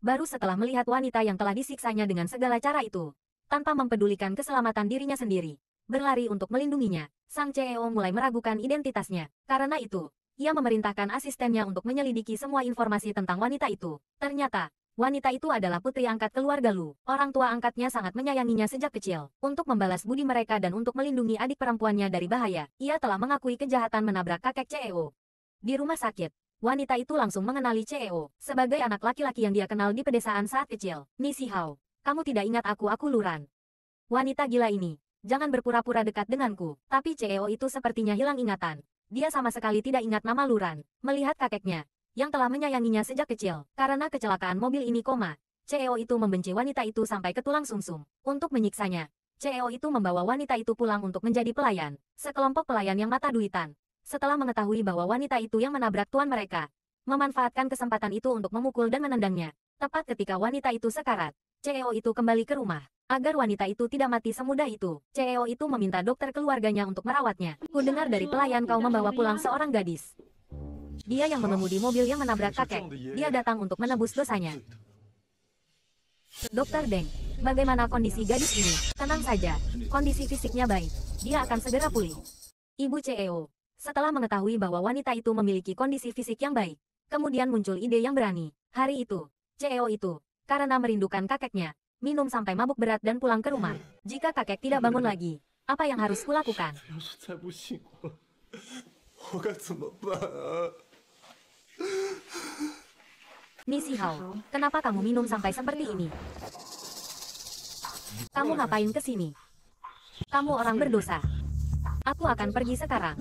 baru setelah melihat wanita yang telah disiksanya dengan segala cara itu. Tanpa mempedulikan keselamatan dirinya sendiri, berlari untuk melindunginya, sang CEO mulai meragukan identitasnya. Karena itu, ia memerintahkan asistennya untuk menyelidiki semua informasi tentang wanita itu. Ternyata, wanita itu adalah putri angkat keluarga Lu. Orang tua angkatnya sangat menyayanginya sejak kecil. Untuk membalas budi mereka dan untuk melindungi adik perempuannya dari bahaya, ia telah mengakui kejahatan menabrak kakek CEO. Di rumah sakit, wanita itu langsung mengenali CEO sebagai anak laki-laki yang dia kenal di pedesaan saat kecil. Nisi Hao, kamu tidak ingat aku aku Luran. Wanita gila ini, jangan berpura-pura dekat denganku. Tapi CEO itu sepertinya hilang ingatan. Dia sama sekali tidak ingat nama Luran. Melihat kakeknya, yang telah menyayanginya sejak kecil, karena kecelakaan mobil ini koma, CEO itu membenci wanita itu sampai ke tulang sumsum. Untuk menyiksanya, CEO itu membawa wanita itu pulang untuk menjadi pelayan, sekelompok pelayan yang mata duitan setelah mengetahui bahwa wanita itu yang menabrak tuan mereka. Memanfaatkan kesempatan itu untuk memukul dan menendangnya. Tepat ketika wanita itu sekarat, CEO itu kembali ke rumah. Agar wanita itu tidak mati semudah itu, CEO itu meminta dokter keluarganya untuk merawatnya. Ku dengar dari pelayan kau membawa pulang seorang gadis. Dia yang mengemudi mobil yang menabrak kakek. Dia datang untuk menebus dosanya. Dokter Deng, bagaimana kondisi gadis ini? Tenang saja, kondisi fisiknya baik. Dia akan segera pulih. Ibu CEO, setelah mengetahui bahwa wanita itu memiliki kondisi fisik yang baik, kemudian muncul ide yang berani. Hari itu, CEO itu, karena merindukan kakeknya, minum sampai mabuk berat dan pulang ke rumah. Jika kakek tidak bangun lagi, apa yang harus kulakukan? Misi Hao, kenapa kamu minum sampai seperti ini? Kamu ngapain ke sini? Kamu orang berdosa. Aku akan pergi sekarang.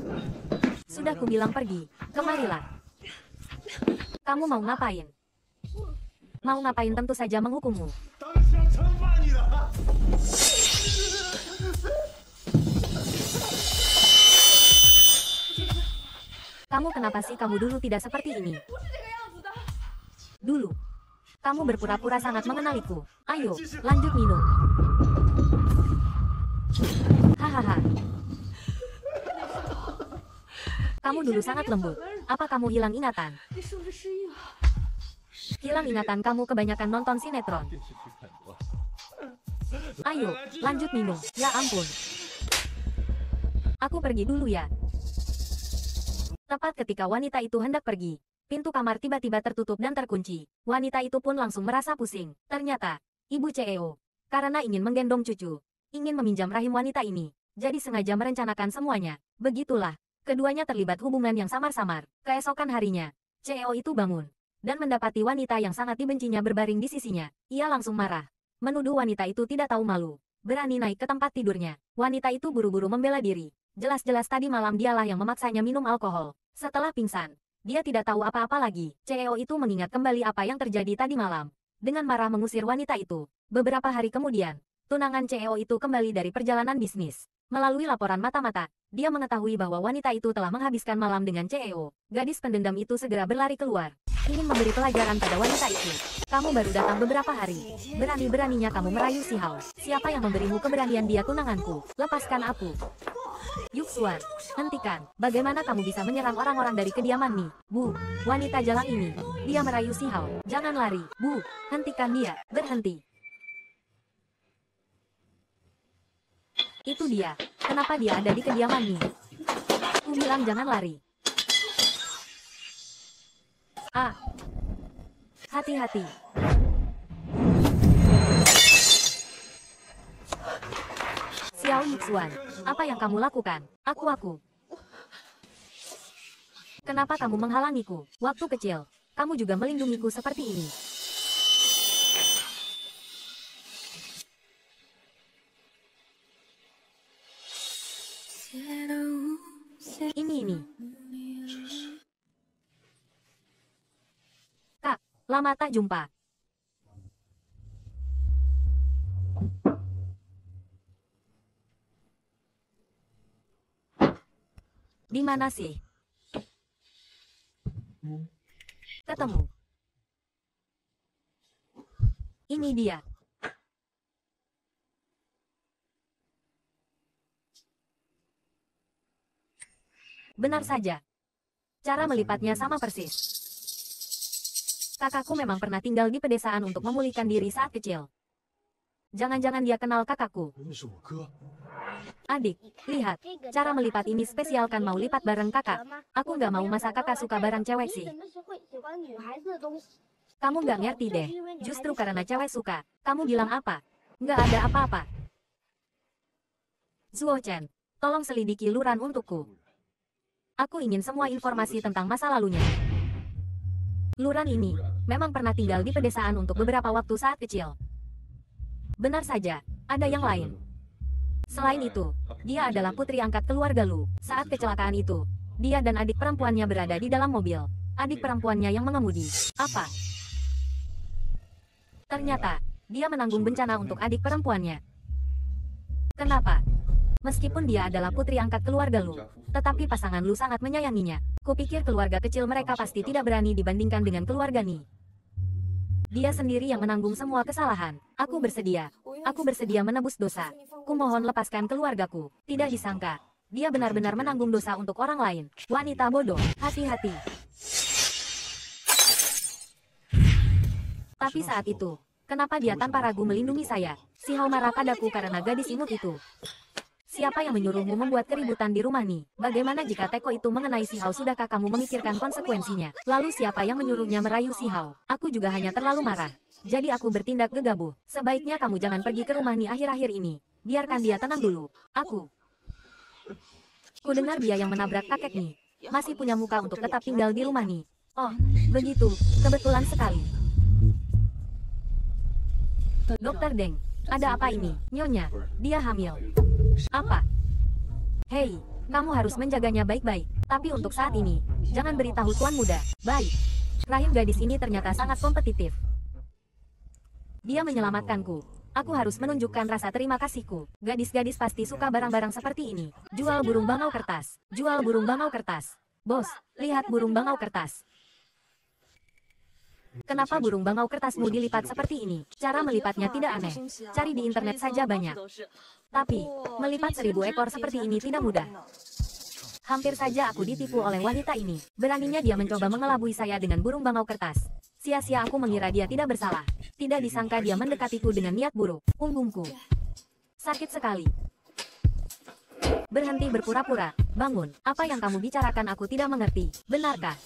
Sudah kubilang pergi, kemarilah. Kamu mau ngapain? Mau ngapain tentu saja menghukummu. Kamu kenapa sih kamu dulu tidak seperti ini? Dulu, kamu berpura-pura sangat mengenaliku. Ayo, lanjut minum. Hahaha. Kamu dulu sangat lembut. Apa kamu hilang ingatan? Hilang ingatan kamu kebanyakan nonton sinetron. Ayo, lanjut minum. Ya ampun. Aku pergi dulu ya. Tepat ketika wanita itu hendak pergi, pintu kamar tiba-tiba tertutup dan terkunci. Wanita itu pun langsung merasa pusing. Ternyata, ibu CEO, karena ingin menggendong cucu, ingin meminjam rahim wanita ini, jadi sengaja merencanakan semuanya. Begitulah, Keduanya terlibat hubungan yang samar-samar. Keesokan harinya, CEO itu bangun. Dan mendapati wanita yang sangat dibencinya berbaring di sisinya. Ia langsung marah. Menuduh wanita itu tidak tahu malu. Berani naik ke tempat tidurnya. Wanita itu buru-buru membela diri. Jelas-jelas tadi malam dialah yang memaksanya minum alkohol. Setelah pingsan, dia tidak tahu apa-apa lagi. CEO itu mengingat kembali apa yang terjadi tadi malam. Dengan marah mengusir wanita itu. Beberapa hari kemudian, tunangan CEO itu kembali dari perjalanan bisnis. Melalui laporan mata-mata, dia mengetahui bahwa wanita itu telah menghabiskan malam dengan CEO. Gadis pendendam itu segera berlari keluar. Ingin memberi pelajaran pada wanita itu. Kamu baru datang beberapa hari. Berani-beraninya kamu merayu si Hao. Siapa yang memberimu keberanian dia tunanganku? Lepaskan aku. Yuxuan, hentikan. Bagaimana kamu bisa menyerang orang-orang dari kediaman nih? Bu, wanita jalan ini. Dia merayu si Hao. Jangan lari. Bu, hentikan dia. Berhenti. Itu dia. Kenapa dia ada di kediamanmu? Aku bilang jangan lari. Ah. Hati-hati. Xiao Yixuan, apa yang kamu lakukan? Aku aku. Kenapa kamu menghalangiku? Waktu kecil, kamu juga melindungiku seperti ini. Lama tak jumpa. Di mana sih? Ketemu. Ini dia. Benar saja. Cara melipatnya sama persis. Kakakku memang pernah tinggal di pedesaan untuk memulihkan diri saat kecil. Jangan-jangan dia kenal kakakku. Adik, lihat, cara melipat ini spesial kan mau lipat bareng kakak. Aku nggak mau masa kakak suka barang cewek sih. Kamu nggak ngerti deh, justru karena cewek suka, kamu bilang apa? Nggak ada apa-apa. Zuo Chen, tolong selidiki Luran untukku. Aku ingin semua informasi tentang masa lalunya. Luran ini memang pernah tinggal di pedesaan untuk beberapa waktu saat kecil. Benar saja, ada yang lain. Selain itu, dia adalah putri angkat keluarga Lu. Saat kecelakaan itu, dia dan adik perempuannya berada di dalam mobil. Adik perempuannya yang mengemudi. Apa? Ternyata, dia menanggung bencana untuk adik perempuannya. Kenapa? Meskipun dia adalah putri angkat keluarga Lu, tetapi pasangan Lu sangat menyayanginya. Kupikir keluarga kecil mereka pasti tidak berani dibandingkan dengan keluarga Ni. Dia sendiri yang menanggung semua kesalahan. Aku bersedia. Aku bersedia menebus dosa. Kumohon lepaskan keluargaku. Tidak disangka, dia benar-benar menanggung dosa untuk orang lain. Wanita bodoh, hati-hati. Tapi saat itu, kenapa dia tanpa ragu melindungi saya? Si Hao marah padaku karena gadis imut itu. Siapa yang menyuruhmu membuat keributan di rumah nih? Bagaimana jika teko itu mengenai si Hao? Sudahkah kamu memikirkan konsekuensinya? Lalu siapa yang menyuruhnya merayu si Hao? Aku juga hanya terlalu marah. Jadi aku bertindak gegabah. Sebaiknya kamu jangan pergi ke rumah nih akhir-akhir ini. Biarkan dia tenang dulu. Aku. Ku dengar dia yang menabrak kakek nih. Masih punya muka untuk tetap tinggal di rumah nih. Oh, begitu. Kebetulan sekali. Dokter Deng, ada apa ini, Nyonya? Dia hamil. Apa? Hei, kamu harus menjaganya baik-baik. Tapi untuk saat ini, jangan beritahu tuan muda. Baik. Rahim gadis ini ternyata sangat kompetitif. Dia menyelamatkanku. Aku harus menunjukkan rasa terima kasihku. Gadis-gadis pasti suka barang-barang seperti ini. Jual burung bangau kertas. Jual burung bangau kertas. Bos, lihat burung bangau kertas. Kenapa burung bangau kertasmu dilipat seperti ini? Cara melipatnya tidak aneh. Cari di internet saja banyak. Tapi, melipat seribu ekor seperti ini tidak mudah. Hampir saja aku ditipu oleh wanita ini. Beraninya dia mencoba mengelabui saya dengan burung bangau kertas. Sia-sia aku mengira dia tidak bersalah. Tidak disangka dia mendekatiku dengan niat buruk. Punggungku. Sakit sekali. Berhenti berpura-pura. Bangun. Apa yang kamu bicarakan aku tidak mengerti. Benarkah?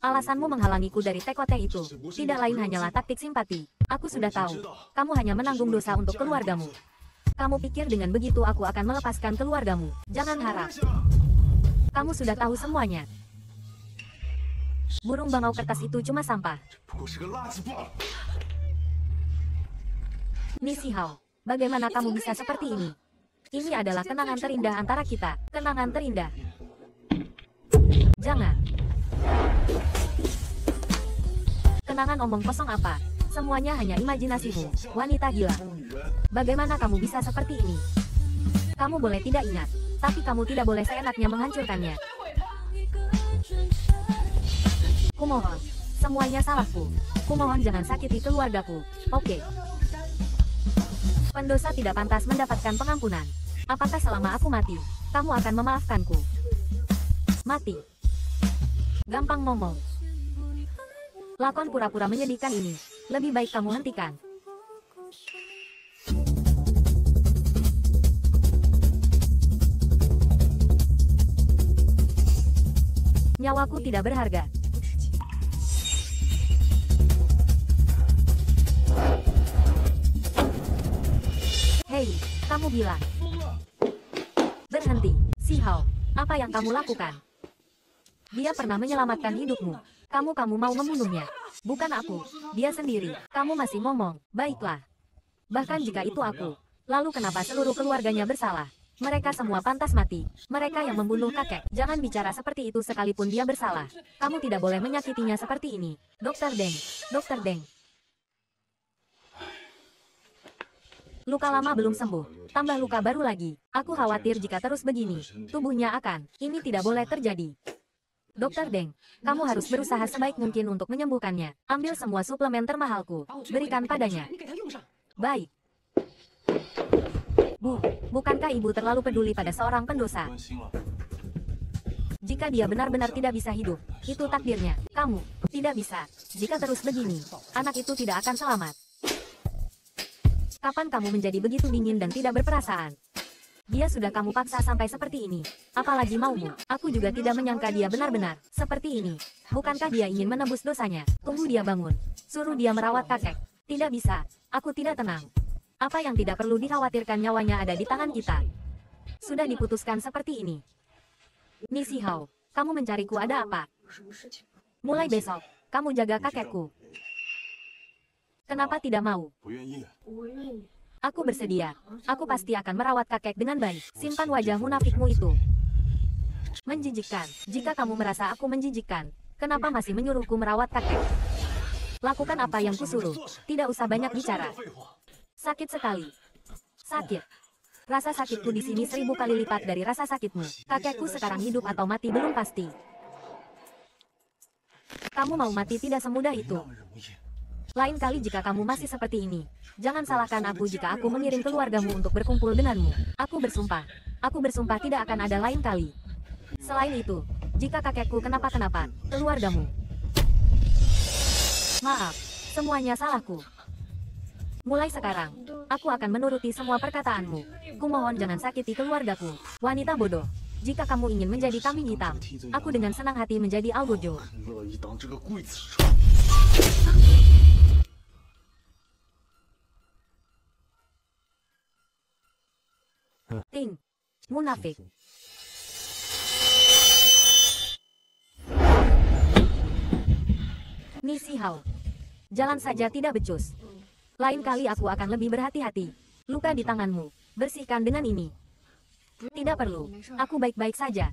Alasanmu menghalangiku dari teko teh itu, tidak lain hanyalah taktik simpati. Aku sudah tahu, kamu hanya menanggung dosa untuk keluargamu. Kamu pikir dengan begitu aku akan melepaskan keluargamu. Jangan harap. Kamu sudah tahu semuanya. Burung bangau kertas itu cuma sampah. Misi Hao, bagaimana kamu bisa seperti ini? Ini adalah kenangan terindah antara kita. Kenangan terindah. Jangan. Kenangan omong kosong apa? Semuanya hanya imajinasimu, wanita gila. Bagaimana kamu bisa seperti ini? Kamu boleh tidak ingat, tapi kamu tidak boleh seenaknya menghancurkannya. Kumohon, semuanya salahku. Kumohon jangan sakiti keluargaku, oke? Okay. Pendosa tidak pantas mendapatkan pengampunan. Apakah selama aku mati, kamu akan memaafkanku? Mati gampang ngomong. Lakon pura-pura menyedihkan ini, lebih baik kamu hentikan. Nyawaku tidak berharga. Hei, kamu bilang. Berhenti, si how, Apa yang kamu lakukan? Dia pernah menyelamatkan hidupmu. Kamu-kamu mau membunuhnya. Bukan aku. Dia sendiri. Kamu masih ngomong. Baiklah. Bahkan jika itu aku. Lalu kenapa seluruh keluarganya bersalah? Mereka semua pantas mati. Mereka yang membunuh kakek. Jangan bicara seperti itu sekalipun dia bersalah. Kamu tidak boleh menyakitinya seperti ini. Dokter Deng. Dokter Deng. Luka lama belum sembuh. Tambah luka baru lagi. Aku khawatir jika terus begini. Tubuhnya akan. Ini tidak boleh terjadi. Dokter Deng, kamu harus berusaha sebaik mungkin untuk menyembuhkannya. Ambil semua suplemen termahalku. Berikan padanya. Baik. Bu, bukankah ibu terlalu peduli pada seorang pendosa? Jika dia benar-benar tidak bisa hidup, itu takdirnya. Kamu, tidak bisa. Jika terus begini, anak itu tidak akan selamat. Kapan kamu menjadi begitu dingin dan tidak berperasaan? Dia sudah kamu paksa sampai seperti ini. Apalagi maumu. Aku juga tidak menyangka dia benar-benar seperti ini. Bukankah dia ingin menebus dosanya? Tunggu dia bangun. Suruh dia merawat kakek. Tidak bisa. Aku tidak tenang. Apa yang tidak perlu dikhawatirkan nyawanya ada di tangan kita. Sudah diputuskan seperti ini. Hao, kamu mencariku ada apa? Mulai besok, kamu jaga kakekku. Kenapa tidak mau? Aku bersedia. Aku pasti akan merawat kakek dengan baik. Simpan wajah munafikmu itu. Menjijikkan. Jika kamu merasa aku menjijikkan, kenapa masih menyuruhku merawat kakek? Lakukan apa yang kusuruh. Tidak usah banyak bicara. Sakit sekali. Sakit. Rasa sakitku di sini seribu kali lipat dari rasa sakitmu. Kakekku sekarang hidup atau mati belum pasti. Kamu mau mati tidak semudah itu. Lain kali jika kamu masih seperti ini, jangan salahkan aku jika aku mengirim keluargamu untuk berkumpul denganmu. Aku bersumpah. Aku bersumpah tidak akan ada lain kali. Selain itu, jika kakekku kenapa-kenapa, keluargamu. Maaf, semuanya salahku. Mulai sekarang, aku akan menuruti semua perkataanmu. Kumohon jangan sakiti keluargaku, wanita bodoh. Jika kamu ingin menjadi kambing hitam, aku dengan senang hati menjadi Algojo. Ting. Munafik. Hao, Jalan saja tidak becus. Lain kali aku akan lebih berhati-hati. Luka di tanganmu, bersihkan dengan ini. Tidak perlu, aku baik-baik saja.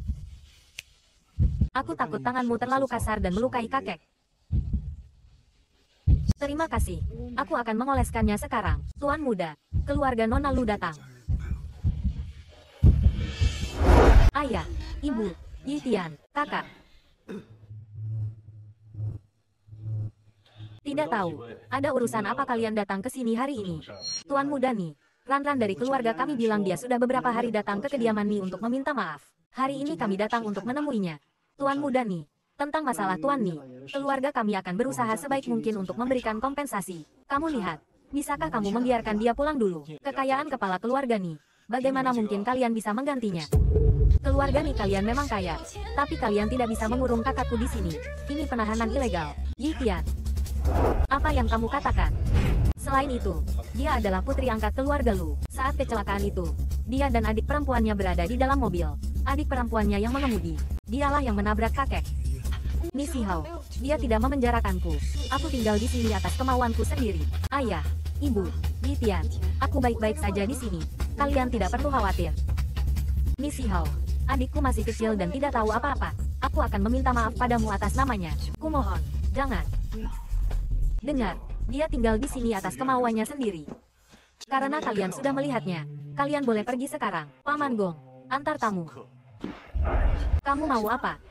Aku takut tanganmu terlalu kasar dan melukai kakek. Terima kasih, aku akan mengoleskannya sekarang, Tuan Muda. Keluarga Nona Lu datang. ayah, ibu, Yitian, kakak. Tidak tahu, ada urusan apa kalian datang ke sini hari ini? Tuan Mudani, Ranran dari keluarga kami bilang dia sudah beberapa hari datang ke kediaman Mi untuk meminta maaf. Hari ini kami datang untuk menemuinya. Tuan Mudani, tentang masalah Tuan Mi, keluarga kami akan berusaha sebaik mungkin untuk memberikan kompensasi. Kamu lihat, bisakah kamu membiarkan dia pulang dulu? Kekayaan kepala keluarga Ni, bagaimana mungkin kalian bisa menggantinya? Keluarga nih kalian memang kaya. Tapi kalian tidak bisa mengurung kakakku di sini. Ini penahanan ilegal. Yi Apa yang kamu katakan? Selain itu, dia adalah putri angkat keluarga Lu. Saat kecelakaan itu, dia dan adik perempuannya berada di dalam mobil. Adik perempuannya yang mengemudi. Dialah yang menabrak kakek. Missy Hao, dia tidak memenjarakanku. Aku tinggal di sini atas kemauanku sendiri. Ayah, ibu, Yitian, aku baik-baik saja di sini. Kalian tidak perlu khawatir. Missy Hao. Adikku masih kecil dan tidak tahu apa-apa. Aku akan meminta maaf padamu atas namanya. Kumohon, jangan. Dengar, dia tinggal di sini atas kemauannya sendiri. Karena kalian sudah melihatnya, kalian boleh pergi sekarang. Paman Gong, antar tamu. Kamu mau apa?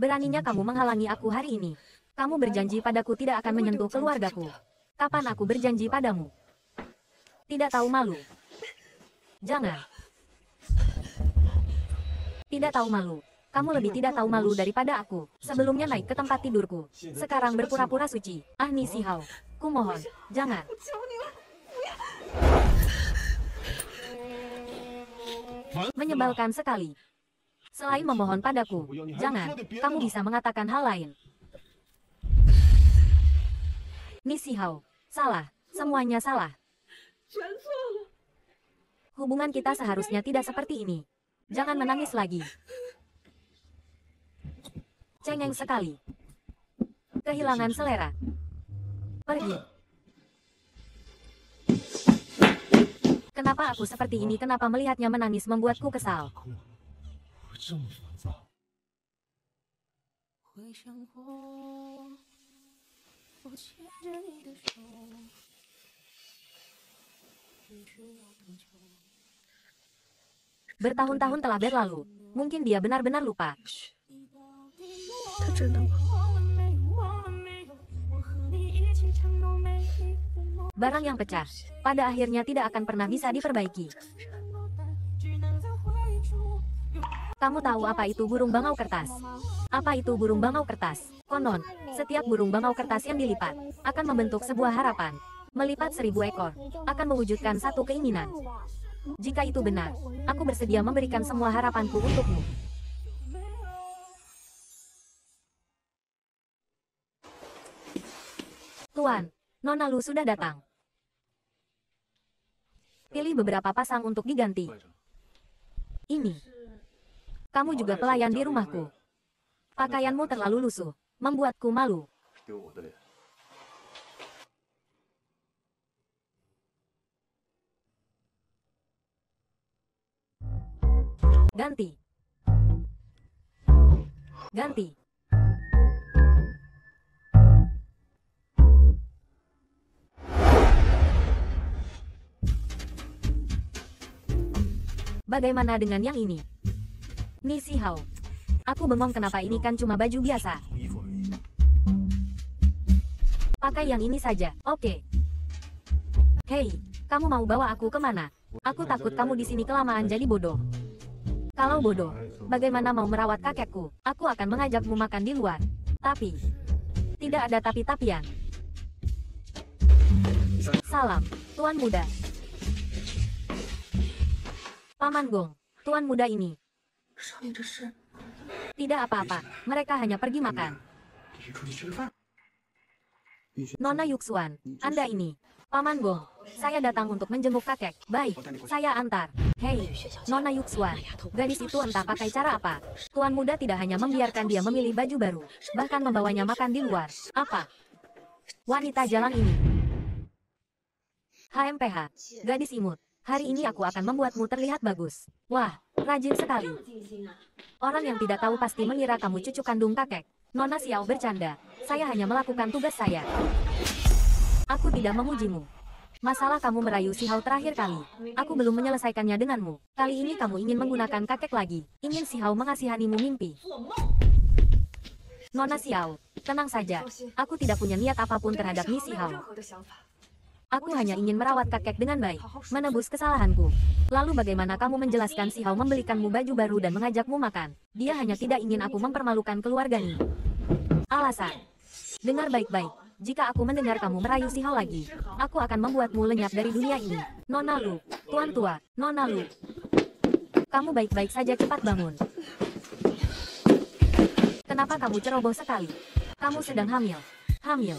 Beraninya kamu menghalangi aku hari ini. Kamu berjanji padaku tidak akan menyentuh keluargaku. Kapan aku berjanji padamu? Tidak tahu malu. Jangan. Tidak tahu malu. Kamu lebih tidak tahu malu daripada aku. Sebelumnya naik ke tempat tidurku. Sekarang berpura-pura suci. Ah Ku Kumohon, jangan. Menyebalkan sekali. Selain memohon padaku, jangan, kamu bisa mengatakan hal lain. Hao, salah, semuanya salah. Hubungan kita seharusnya tidak seperti ini. Jangan menangis lagi. Cengeng sekali. Kehilangan selera. Pergi. Kenapa aku seperti ini? Kenapa melihatnya menangis membuatku kesal? Bertahun-tahun telah berlalu. Mungkin dia benar-benar lupa. Barang yang pecah, pada akhirnya tidak akan pernah bisa diperbaiki. Kamu tahu apa itu burung bangau kertas? Apa itu burung bangau kertas? Konon, setiap burung bangau kertas yang dilipat, akan membentuk sebuah harapan. Melipat seribu ekor, akan mewujudkan satu keinginan. Jika itu benar, aku bersedia memberikan semua harapanku untukmu. Tuan, Nona Lu sudah datang. Pilih beberapa pasang untuk diganti. Ini. Kamu juga pelayan di rumahku. Pakaianmu terlalu lusuh, membuatku malu. Ganti. Ganti. Bagaimana dengan yang ini? Nisi Hao. Aku bengong kenapa ini kan cuma baju biasa. Pakai yang ini saja, oke. Okay. Hei, kamu mau bawa aku kemana? Aku takut kamu di sini kelamaan jadi bodoh. Kalau bodoh, bagaimana mau merawat kakekku? Aku akan mengajakmu makan di luar. Tapi, tidak ada tapi-tapian. Salam, Tuan Muda. Paman Gong, Tuan Muda ini. Tidak apa-apa, mereka hanya pergi makan. Nona Yuxuan, Anda ini Paman Bo, saya datang untuk menjenguk kakek. Baik, saya antar. Hei, Nona Yuxuan, gadis itu entah pakai cara apa. Tuan muda tidak hanya membiarkan dia memilih baju baru, bahkan membawanya makan di luar. Apa? Wanita jalan ini. HMPH, gadis imut. Hari ini aku akan membuatmu terlihat bagus. Wah, rajin sekali. Orang yang tidak tahu pasti mengira kamu cucu kandung kakek. Nona Xiao bercanda. Saya hanya melakukan tugas saya. Aku tidak memujimu. Masalah kamu merayu si Hao terakhir kali. Aku belum menyelesaikannya denganmu. Kali ini kamu ingin menggunakan kakek lagi. Ingin si Hao mengasihanimu mimpi. Nona Xiao, tenang saja. Aku tidak punya niat apapun terhadap misi Hao. Aku hanya ingin merawat kakek dengan baik, menebus kesalahanku. Lalu bagaimana kamu menjelaskan si Hao membelikanmu baju baru dan mengajakmu makan? Dia hanya tidak ingin aku mempermalukan keluarganya. Alasan. Dengar baik-baik. Jika aku mendengar kamu merayu si Hao lagi, aku akan membuatmu lenyap dari dunia ini. Nona Lu, Tuan Tua, Nona Lu. Kamu baik-baik saja cepat bangun. Kenapa kamu ceroboh sekali? Kamu sedang hamil. Hamil.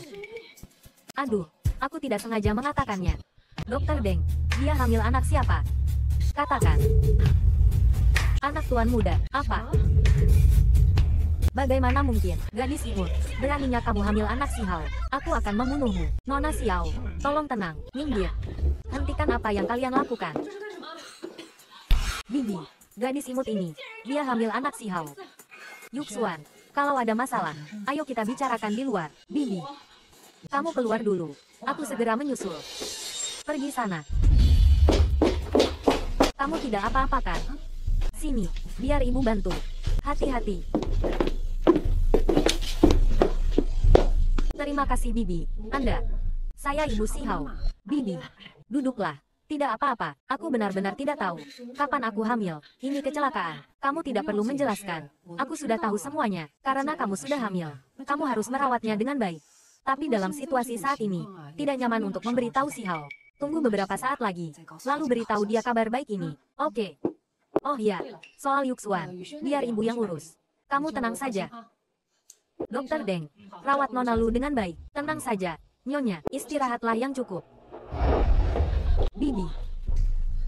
Aduh, aku tidak sengaja mengatakannya. Dokter Deng, dia hamil anak siapa? Katakan. Anak tuan muda, apa? Bagaimana mungkin, gadis imut, beraninya kamu hamil anak si Hao. Aku akan membunuhmu, Nona Xiao. Tolong tenang, minggir. Hentikan apa yang kalian lakukan. Bibi, gadis imut ini, dia hamil anak si Hao. Yuxuan, kalau ada masalah, ayo kita bicarakan di luar, Bibi. Kamu keluar dulu, aku segera menyusul. Pergi sana. Kamu tidak apa-apa kan? Sini, biar ibu bantu. Hati-hati. Terima kasih Bibi. Anda. Saya Ibu Sihau. Bibi. Duduklah. Tidak apa-apa, aku benar-benar tidak tahu. Kapan aku hamil, ini kecelakaan. Kamu tidak perlu menjelaskan. Aku sudah tahu semuanya, karena kamu sudah hamil. Kamu harus merawatnya dengan baik. Tapi dalam situasi saat ini, tidak nyaman untuk memberitahu si Hao. Tunggu beberapa saat lagi, lalu beritahu dia kabar baik ini. Oke. Okay. Oh ya, soal Yuxuan, biar ibu yang urus. Kamu tenang saja, Dokter Deng, rawat Nona Lu dengan baik. Tenang saja, Nyonya, istirahatlah yang cukup. Bibi.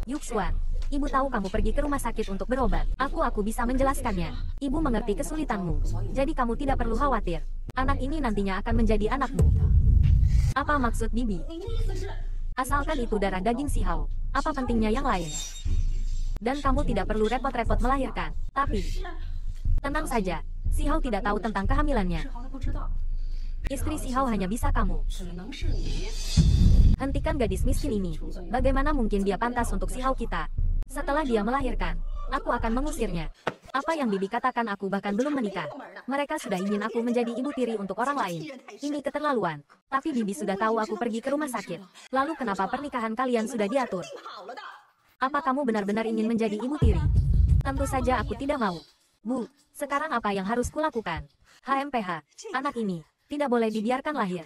Yuxuan, ibu tahu kamu pergi ke rumah sakit untuk berobat. Aku-aku bisa menjelaskannya. Ibu mengerti kesulitanmu, jadi kamu tidak perlu khawatir. Anak ini nantinya akan menjadi anakmu. Apa maksud Bibi? Asalkan itu darah daging si Hao, apa pentingnya yang lain? Dan kamu tidak perlu repot-repot melahirkan. Tapi, tenang saja, Si Hao tidak tahu tentang kehamilannya. Istri Si Hao hanya bisa kamu. Hentikan gadis miskin ini. Bagaimana mungkin dia pantas untuk Si Hao kita? Setelah dia melahirkan, aku akan mengusirnya. Apa yang Bibi katakan aku bahkan belum menikah. Mereka sudah ingin aku menjadi ibu tiri untuk orang lain. Ini keterlaluan. Tapi Bibi sudah tahu aku pergi ke rumah sakit. Lalu kenapa pernikahan kalian sudah diatur? Apa kamu benar-benar ingin menjadi ibu tiri? Tentu saja aku tidak mau. Bu, sekarang apa yang harus kulakukan? HMPH, anak ini, tidak boleh dibiarkan lahir.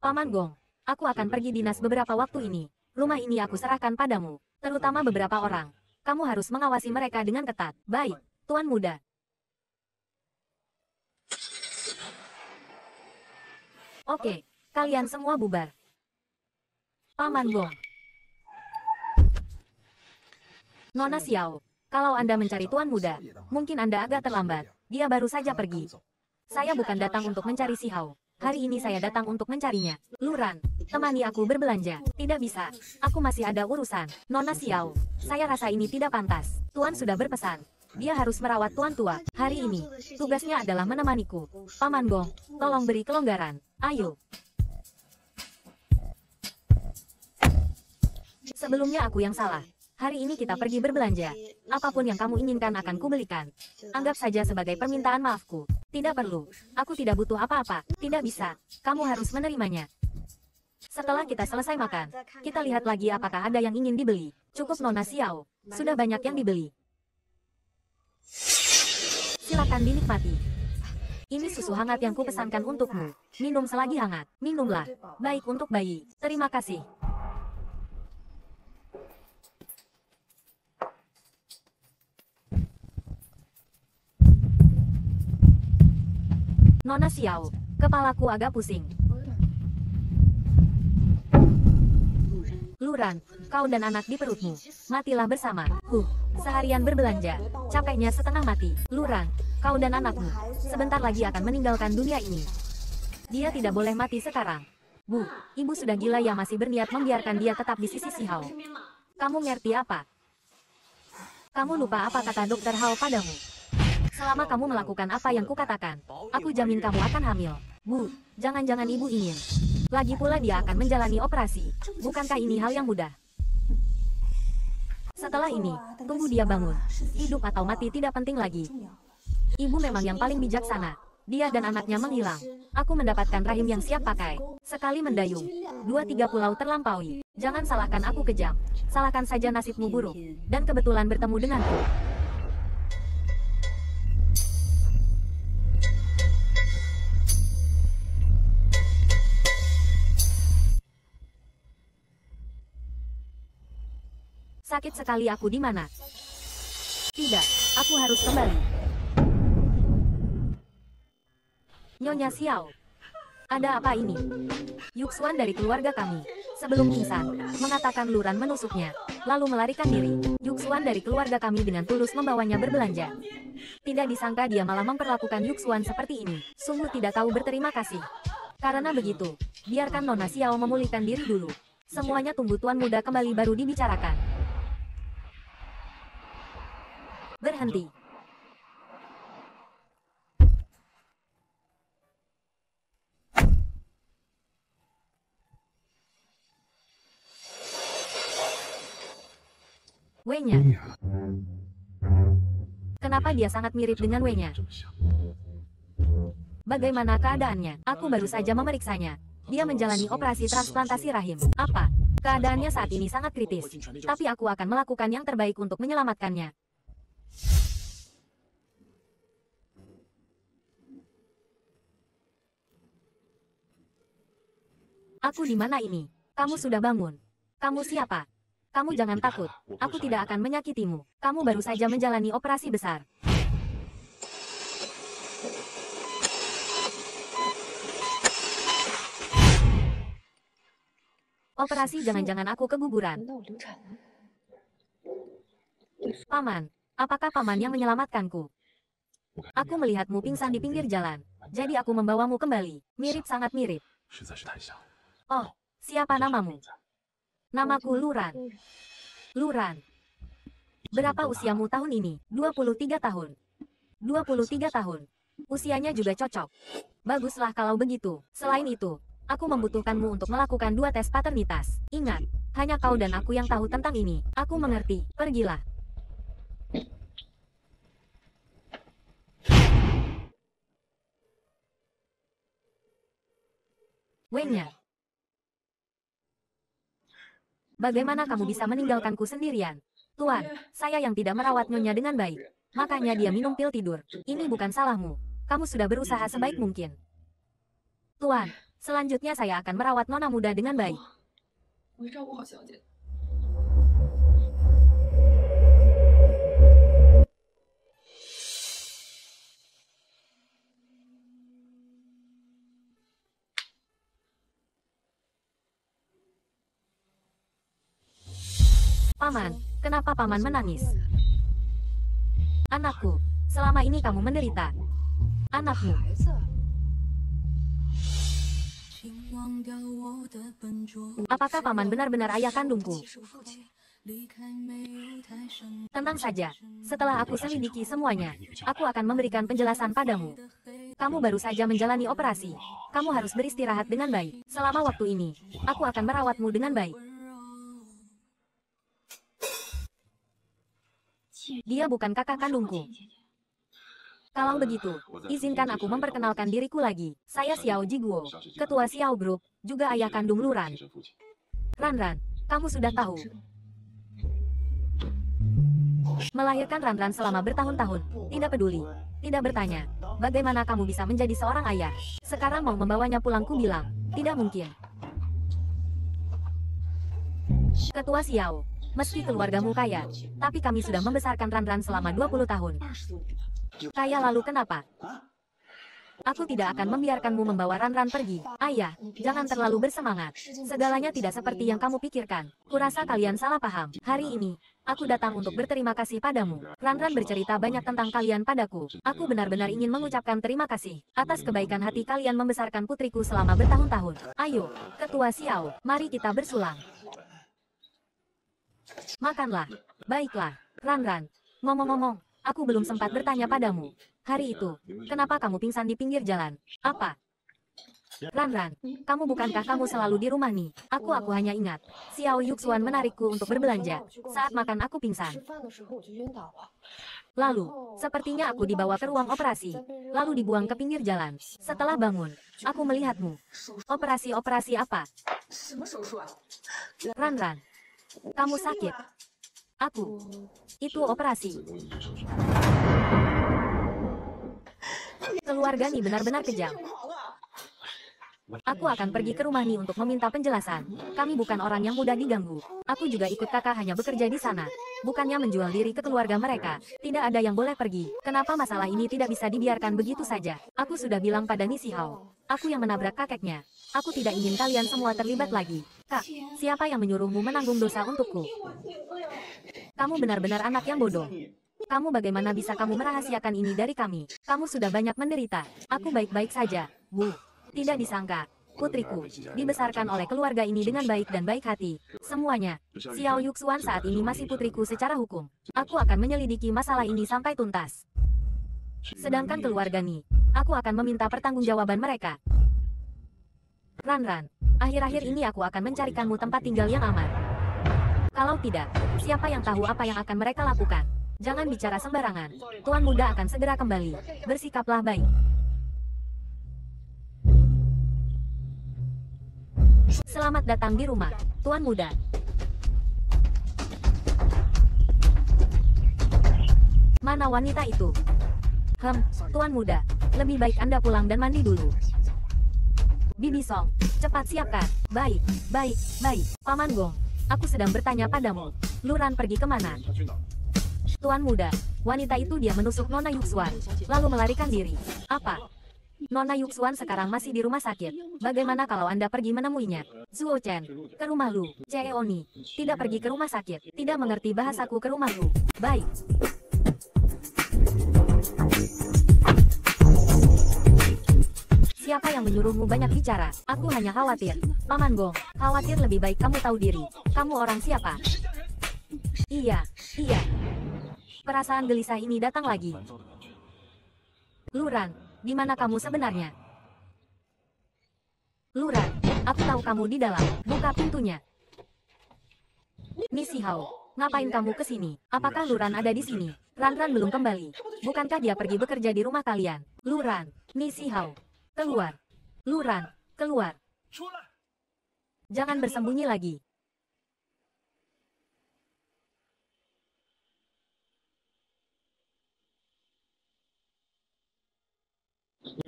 Paman Gong, aku akan pergi dinas beberapa waktu ini. Rumah ini aku serahkan padamu, terutama beberapa orang. Kamu harus mengawasi mereka dengan ketat. Baik, Tuan Muda. Oke, kalian semua bubar. Paman Gong, Nona Xiao, kalau Anda mencari tuan muda, mungkin Anda agak terlambat. Dia baru saja pergi. Saya bukan datang untuk mencari Si Hao. Hari ini saya datang untuk mencarinya. Luran, temani aku berbelanja. Tidak bisa. Aku masih ada urusan. Nona Xiao, saya rasa ini tidak pantas. Tuan sudah berpesan. Dia harus merawat tuan tua. Hari ini, tugasnya adalah menemaniku. Paman Gong, tolong beri kelonggaran. Ayo. Sebelumnya aku yang salah. Hari ini kita pergi berbelanja. Apapun yang kamu inginkan akan kubelikan. Anggap saja sebagai permintaan maafku. Tidak perlu. Aku tidak butuh apa-apa. Tidak bisa. Kamu harus menerimanya. Setelah kita selesai makan, kita lihat lagi apakah ada yang ingin dibeli. Cukup Nona Xiao. Sudah banyak yang dibeli. Silakan dinikmati. Ini susu hangat yang kupesankan untukmu. Minum selagi hangat. Minumlah. Baik untuk bayi. Terima kasih. Nona Xiao, kepalaku agak pusing. Luran, kau dan anak di perutmu, matilah bersama. Huh, seharian berbelanja, capeknya setengah mati. Luran, kau dan anakmu, sebentar lagi akan meninggalkan dunia ini. Dia tidak boleh mati sekarang. Bu, ibu sudah gila yang masih berniat membiarkan dia tetap di sisi si Hao. Kamu ngerti apa? Kamu lupa apa kata dokter Hao padamu? Selama kamu melakukan apa yang kukatakan, aku jamin kamu akan hamil. Bu, jangan-jangan ibu ingin. Lagi pula dia akan menjalani operasi. Bukankah ini hal yang mudah? Setelah ini, tunggu dia bangun. Hidup atau mati tidak penting lagi. Ibu memang yang paling bijaksana. Dia dan anaknya menghilang. Aku mendapatkan rahim yang siap pakai. Sekali mendayung, dua tiga pulau terlampaui. Jangan salahkan aku kejam. Salahkan saja nasibmu buruk. Dan kebetulan bertemu denganku. Sakit sekali aku di mana? Tidak, aku harus kembali. Nyonya Xiao. Ada apa ini? Yuxuan dari keluarga kami. Sebelum pingsan, mengatakan Luran menusuknya, lalu melarikan diri. Yuxuan dari keluarga kami dengan tulus membawanya berbelanja. Tidak disangka dia malah memperlakukan Yuxuan seperti ini. Sungguh tidak tahu berterima kasih. Karena begitu, biarkan Nona Xiao memulihkan diri dulu. Semuanya tunggu tuan muda kembali baru dibicarakan. Berhenti. Wenya, Kenapa dia sangat mirip dengan Wenya? Bagaimana keadaannya? Aku baru saja memeriksanya. Dia menjalani operasi transplantasi rahim. Apa? Keadaannya saat ini sangat kritis. Tapi aku akan melakukan yang terbaik untuk menyelamatkannya. Aku di mana ini? Kamu sudah bangun. Kamu siapa? Kamu jangan takut. Aku tidak akan menyakitimu. Kamu baru saja menjalani operasi besar. Operasi jangan-jangan aku keguguran. Paman, apakah paman yang menyelamatkanku? Aku melihatmu pingsan di pinggir jalan, jadi aku membawamu kembali. Mirip sangat mirip. Oh, siapa namamu? Namaku Luran. Luran. Berapa usiamu tahun ini? 23 tahun. 23 tahun. Usianya juga cocok. Baguslah kalau begitu. Selain itu, aku membutuhkanmu untuk melakukan dua tes paternitas. Ingat, hanya kau dan aku yang tahu tentang ini. Aku mengerti. Pergilah. Wenya. Bagaimana kamu bisa meninggalkanku sendirian? Tuan, saya yang tidak merawat Nyonya dengan baik. Makanya dia minum pil tidur. Ini bukan salahmu. Kamu sudah berusaha sebaik mungkin. Tuan, selanjutnya saya akan merawat Nona muda dengan baik. Paman, kenapa Paman menangis? Anakku, selama ini kamu menderita. Anakmu. Apakah Paman benar-benar ayah kandungku? Tenang saja, setelah aku selidiki semuanya, aku akan memberikan penjelasan padamu. Kamu baru saja menjalani operasi. Kamu harus beristirahat dengan baik. Selama waktu ini, aku akan merawatmu dengan baik. Dia bukan kakak kandungku. Kalau begitu, izinkan aku memperkenalkan diriku lagi. Saya Xiao Jiguo, ketua Xiao Group, juga ayah kandung Luran. Ran Ran, kamu sudah tahu. Melahirkan Ran Ran selama bertahun-tahun, tidak peduli, tidak bertanya. Bagaimana kamu bisa menjadi seorang ayah? Sekarang mau membawanya pulang ku bilang, tidak mungkin. Ketua Xiao, Meski keluargamu kaya, tapi kami sudah membesarkan Ranran selama 20 tahun. Kaya lalu kenapa? Aku tidak akan membiarkanmu membawa Ranran pergi. Ayah, jangan terlalu bersemangat. Segalanya tidak seperti yang kamu pikirkan. Kurasa kalian salah paham. Hari ini, aku datang untuk berterima kasih padamu. Ranran bercerita banyak tentang kalian padaku. Aku benar-benar ingin mengucapkan terima kasih atas kebaikan hati kalian membesarkan putriku selama bertahun-tahun. Ayo, Ketua Xiao, mari kita bersulang. Makanlah. Baiklah, Ranran. Ngomong-ngomong, aku belum sempat bertanya padamu. Hari itu, kenapa kamu pingsan di pinggir jalan? Apa? Ranran, kamu bukankah kamu selalu di rumah nih? Aku aku hanya ingat, Xiao Yuxuan menarikku untuk berbelanja. Saat makan aku pingsan. Lalu, sepertinya aku dibawa ke ruang operasi, lalu dibuang ke pinggir jalan. Setelah bangun, aku melihatmu. Operasi-operasi apa? Ranran, kamu sakit. Aku. Itu operasi. Keluarga Ni benar-benar kejam. Aku akan pergi ke rumah Ni untuk meminta penjelasan. Kami bukan orang yang mudah diganggu. Aku juga ikut kakak hanya bekerja di sana. Bukannya menjual diri ke keluarga mereka. Tidak ada yang boleh pergi. Kenapa masalah ini tidak bisa dibiarkan begitu saja? Aku sudah bilang pada Ni Nisihao. Aku yang menabrak kakeknya. Aku tidak ingin kalian semua terlibat lagi. Kak, siapa yang menyuruhmu menanggung dosa untukku? Kamu benar-benar anak yang bodoh. Kamu bagaimana bisa kamu merahasiakan ini dari kami? Kamu sudah banyak menderita. Aku baik-baik saja, Bu. Tidak disangka, putriku, dibesarkan oleh keluarga ini dengan baik dan baik hati. Semuanya, Xiao Yuxuan saat ini masih putriku secara hukum. Aku akan menyelidiki masalah ini sampai tuntas. Sedangkan keluarga Ni, aku akan meminta pertanggungjawaban mereka. Ran Ran, akhir-akhir ini aku akan mencarikanmu tempat tinggal yang aman. Kalau tidak, siapa yang tahu apa yang akan mereka lakukan? Jangan bicara sembarangan. Tuan muda akan segera kembali. Bersikaplah baik. Selamat datang di rumah, Tuan muda. Mana wanita itu? Hem, Tuan muda, lebih baik Anda pulang dan mandi dulu. Bibi Song, cepat siapkan. Baik, baik, baik. Paman Gong, aku sedang bertanya padamu. Luran pergi kemana? Tuan muda, wanita itu dia menusuk Nona Yuxuan, lalu melarikan diri. Apa? Nona Yuxuan sekarang masih di rumah sakit. Bagaimana kalau Anda pergi menemuinya? Zuo Chen, ke rumah lu. Ceoni, tidak pergi ke rumah sakit. Tidak mengerti bahasaku ke rumah lu. Baik. Siapa yang menyuruhmu banyak bicara? Aku hanya khawatir. Paman Gong, khawatir lebih baik kamu tahu diri. Kamu orang siapa? Iya, iya. Perasaan gelisah ini datang lagi. Luran, di mana kamu sebenarnya? Luran, aku tahu kamu di dalam. Buka pintunya. Misi Hao, ngapain kamu ke sini? Apakah Luran ada di sini? Ranran belum kembali. Bukankah dia pergi bekerja di rumah kalian? Luran, Misi Hao, Keluar. Luran, keluar. Jangan bersembunyi lagi.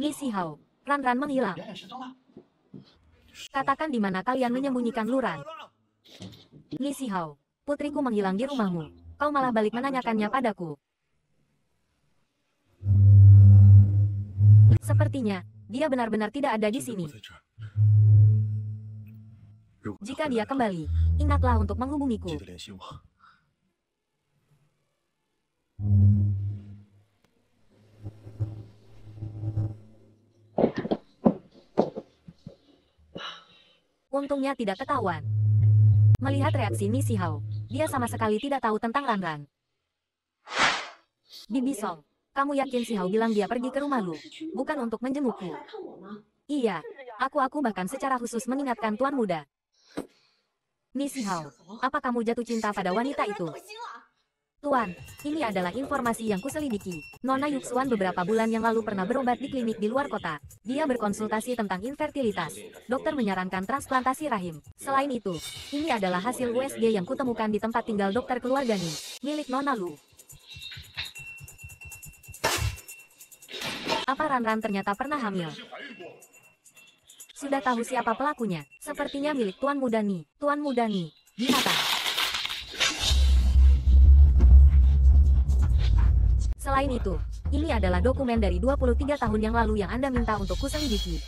Li Sihao, Ran-Ran menghilang. Ya, ya, Katakan di mana kalian menyembunyikan Luran. Li Sihao, putriku menghilang di rumahmu. Kau malah balik menanyakannya padaku. Sepertinya, dia benar-benar tidak ada di sini. Jika dia kembali, ingatlah untuk menghubungiku. Gitu Untungnya tidak ketahuan. Melihat reaksi Missy Hao, dia sama sekali tidak tahu tentang Rangrang. Bibi Song. Kamu yakin si Hao bilang dia pergi ke rumah lu? Bukan untuk menjengukku. Iya, aku-aku bahkan secara khusus mengingatkan tuan muda. Miss Hao, apa kamu jatuh cinta pada wanita itu? Tuan, ini adalah informasi yang kuselidiki. Nona Yuxuan beberapa bulan yang lalu pernah berobat di klinik di luar kota. Dia berkonsultasi tentang infertilitas. Dokter menyarankan transplantasi rahim. Selain itu, ini adalah hasil USG yang kutemukan di tempat tinggal dokter keluarganya, milik Nona Lu. Apa Ranran ternyata pernah hamil? Sudah tahu siapa pelakunya? Sepertinya milik Tuan Mudani. Tuan Mudani, binatang. Selain itu, ini adalah dokumen dari 23 tahun yang lalu yang Anda minta untuk kuselidiki.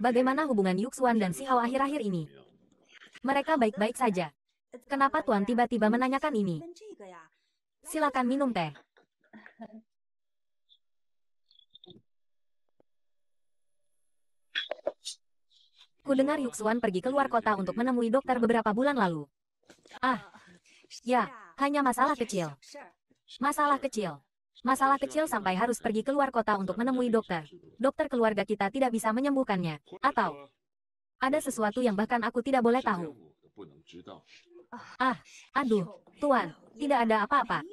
Bagaimana hubungan Yuxuan dan Sihao akhir-akhir ini? Mereka baik-baik saja. Kenapa Tuan tiba-tiba menanyakan ini? Silakan minum teh. Kudengar Yuxuan pergi keluar kota untuk menemui dokter beberapa bulan lalu. Ah, ya, hanya masalah kecil. Masalah kecil. Masalah kecil sampai harus pergi keluar kota untuk menemui dokter. Dokter keluarga kita tidak bisa menyembuhkannya. Atau ada sesuatu yang bahkan aku tidak boleh tahu. Ah, aduh, Tuan, tidak ada apa-apa.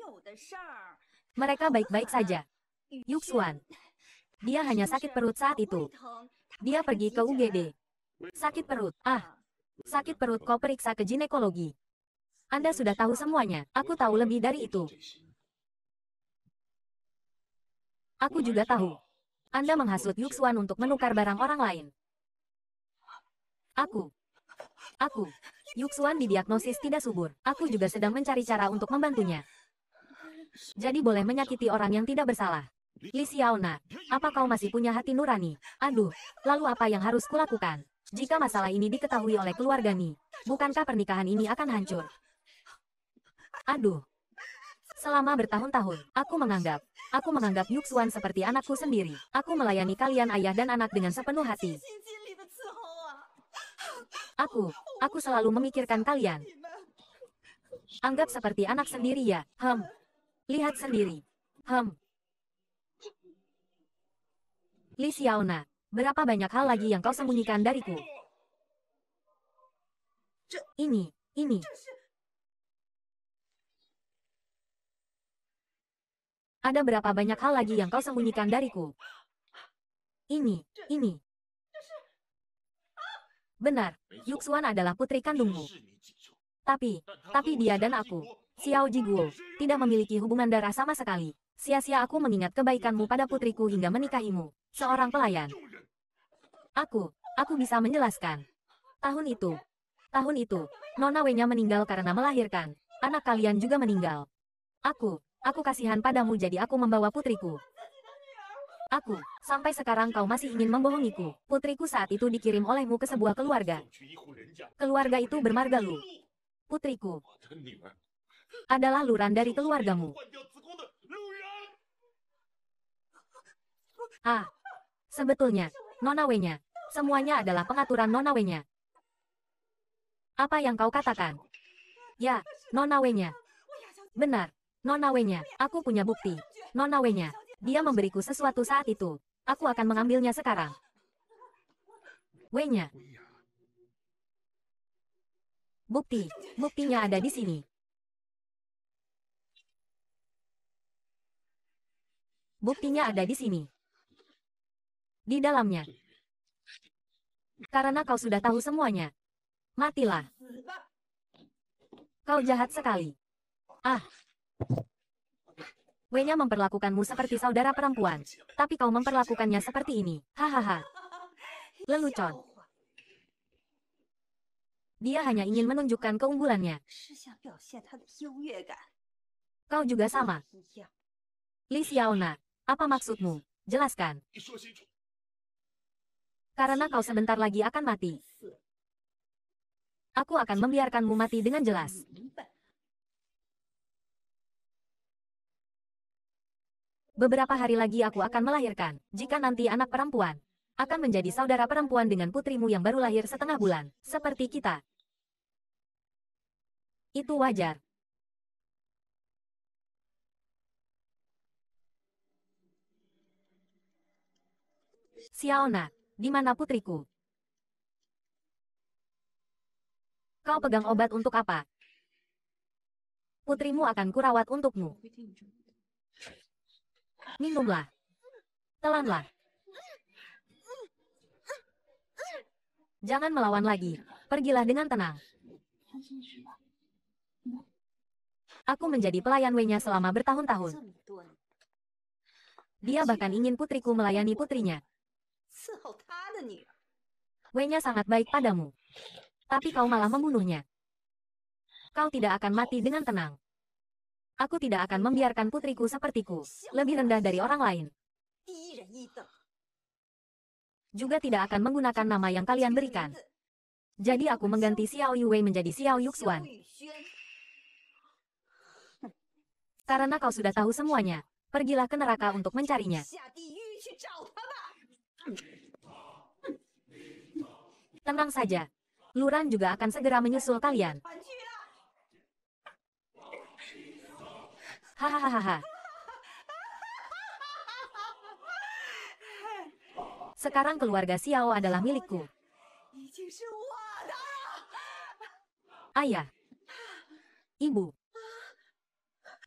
Mereka baik-baik saja. Yuxuan. Dia hanya sakit perut saat itu. Dia pergi ke UGD. Sakit perut. Ah, sakit perut kau periksa ke ginekologi. Anda sudah tahu semuanya, aku tahu lebih dari itu. Aku juga tahu. Anda menghasut Yuxuan untuk menukar barang orang lain. Aku. Aku. Yuxuan didiagnosis tidak subur. Aku juga sedang mencari cara untuk membantunya. Jadi boleh menyakiti orang yang tidak bersalah. Li Xiaona, apa kau masih punya hati nurani? Aduh, lalu apa yang harus kulakukan? Jika masalah ini diketahui oleh keluarga Ni, bukankah pernikahan ini akan hancur? Aduh, Selama bertahun-tahun, aku menganggap, aku menganggap Yuxuan seperti anakku sendiri. Aku melayani kalian ayah dan anak dengan sepenuh hati. Aku, aku selalu memikirkan kalian. Anggap seperti anak sendiri ya, hem. Lihat sendiri, hem. Li Xiaona, berapa banyak hal lagi yang kau sembunyikan dariku? Ini, ini, Ada berapa banyak hal lagi yang kau sembunyikan dariku? Ini, ini. Benar, Yuxuan adalah putri kandungmu. Tapi, tapi dia dan aku, Xiao Jiguo, tidak memiliki hubungan darah sama sekali. Sia-sia aku mengingat kebaikanmu pada putriku hingga menikahimu, seorang pelayan. Aku, aku bisa menjelaskan. Tahun itu, tahun itu, Nona Wenya meninggal karena melahirkan. Anak kalian juga meninggal. Aku, Aku kasihan padamu jadi aku membawa putriku. Aku, sampai sekarang kau masih ingin membohongiku. Putriku saat itu dikirim olehmu ke sebuah keluarga. Keluarga itu bermarga Lu. Putriku adalah Luran dari keluargamu. Ah, sebetulnya, Nona Wenya, semuanya adalah pengaturan Nona Wenya. Apa yang kau katakan? Ya, Nona Wenya. Benar, Nona Wenya, aku punya bukti. Nona Wenya, dia memberiku sesuatu saat itu. Aku akan mengambilnya sekarang. Wenya. Bukti, buktinya ada di sini. Buktinya ada di sini. Di dalamnya. Karena kau sudah tahu semuanya. Matilah. Kau jahat sekali. Ah, Wenya memperlakukanmu seperti saudara perempuan. Tapi kau memperlakukannya seperti ini. Hahaha. Lelucon. Dia hanya ingin menunjukkan keunggulannya. Kau juga sama. Li Xiaona, apa maksudmu? Jelaskan. Karena kau sebentar lagi akan mati. Aku akan membiarkanmu mati dengan jelas. Beberapa hari lagi aku akan melahirkan. Jika nanti anak perempuan akan menjadi saudara perempuan dengan putrimu yang baru lahir setengah bulan, seperti kita. Itu wajar. Siaona, di mana putriku? Kau pegang obat untuk apa? Putrimu akan kurawat untukmu minumlah. Telanlah. Jangan melawan lagi. Pergilah dengan tenang. Aku menjadi pelayan Wenya selama bertahun-tahun. Dia bahkan ingin putriku melayani putrinya. Wenya sangat baik padamu. Tapi kau malah membunuhnya. Kau tidak akan mati dengan tenang. Aku tidak akan membiarkan putriku sepertiku, lebih rendah dari orang lain. Juga tidak akan menggunakan nama yang kalian berikan. Jadi aku mengganti Xiao Yue menjadi Xiao Yuxuan. Karena kau sudah tahu semuanya, pergilah ke neraka untuk mencarinya. Tenang saja. Luran juga akan segera menyusul kalian. Hahaha. Sekarang keluarga Xiao adalah milikku. Ayah. Ibu.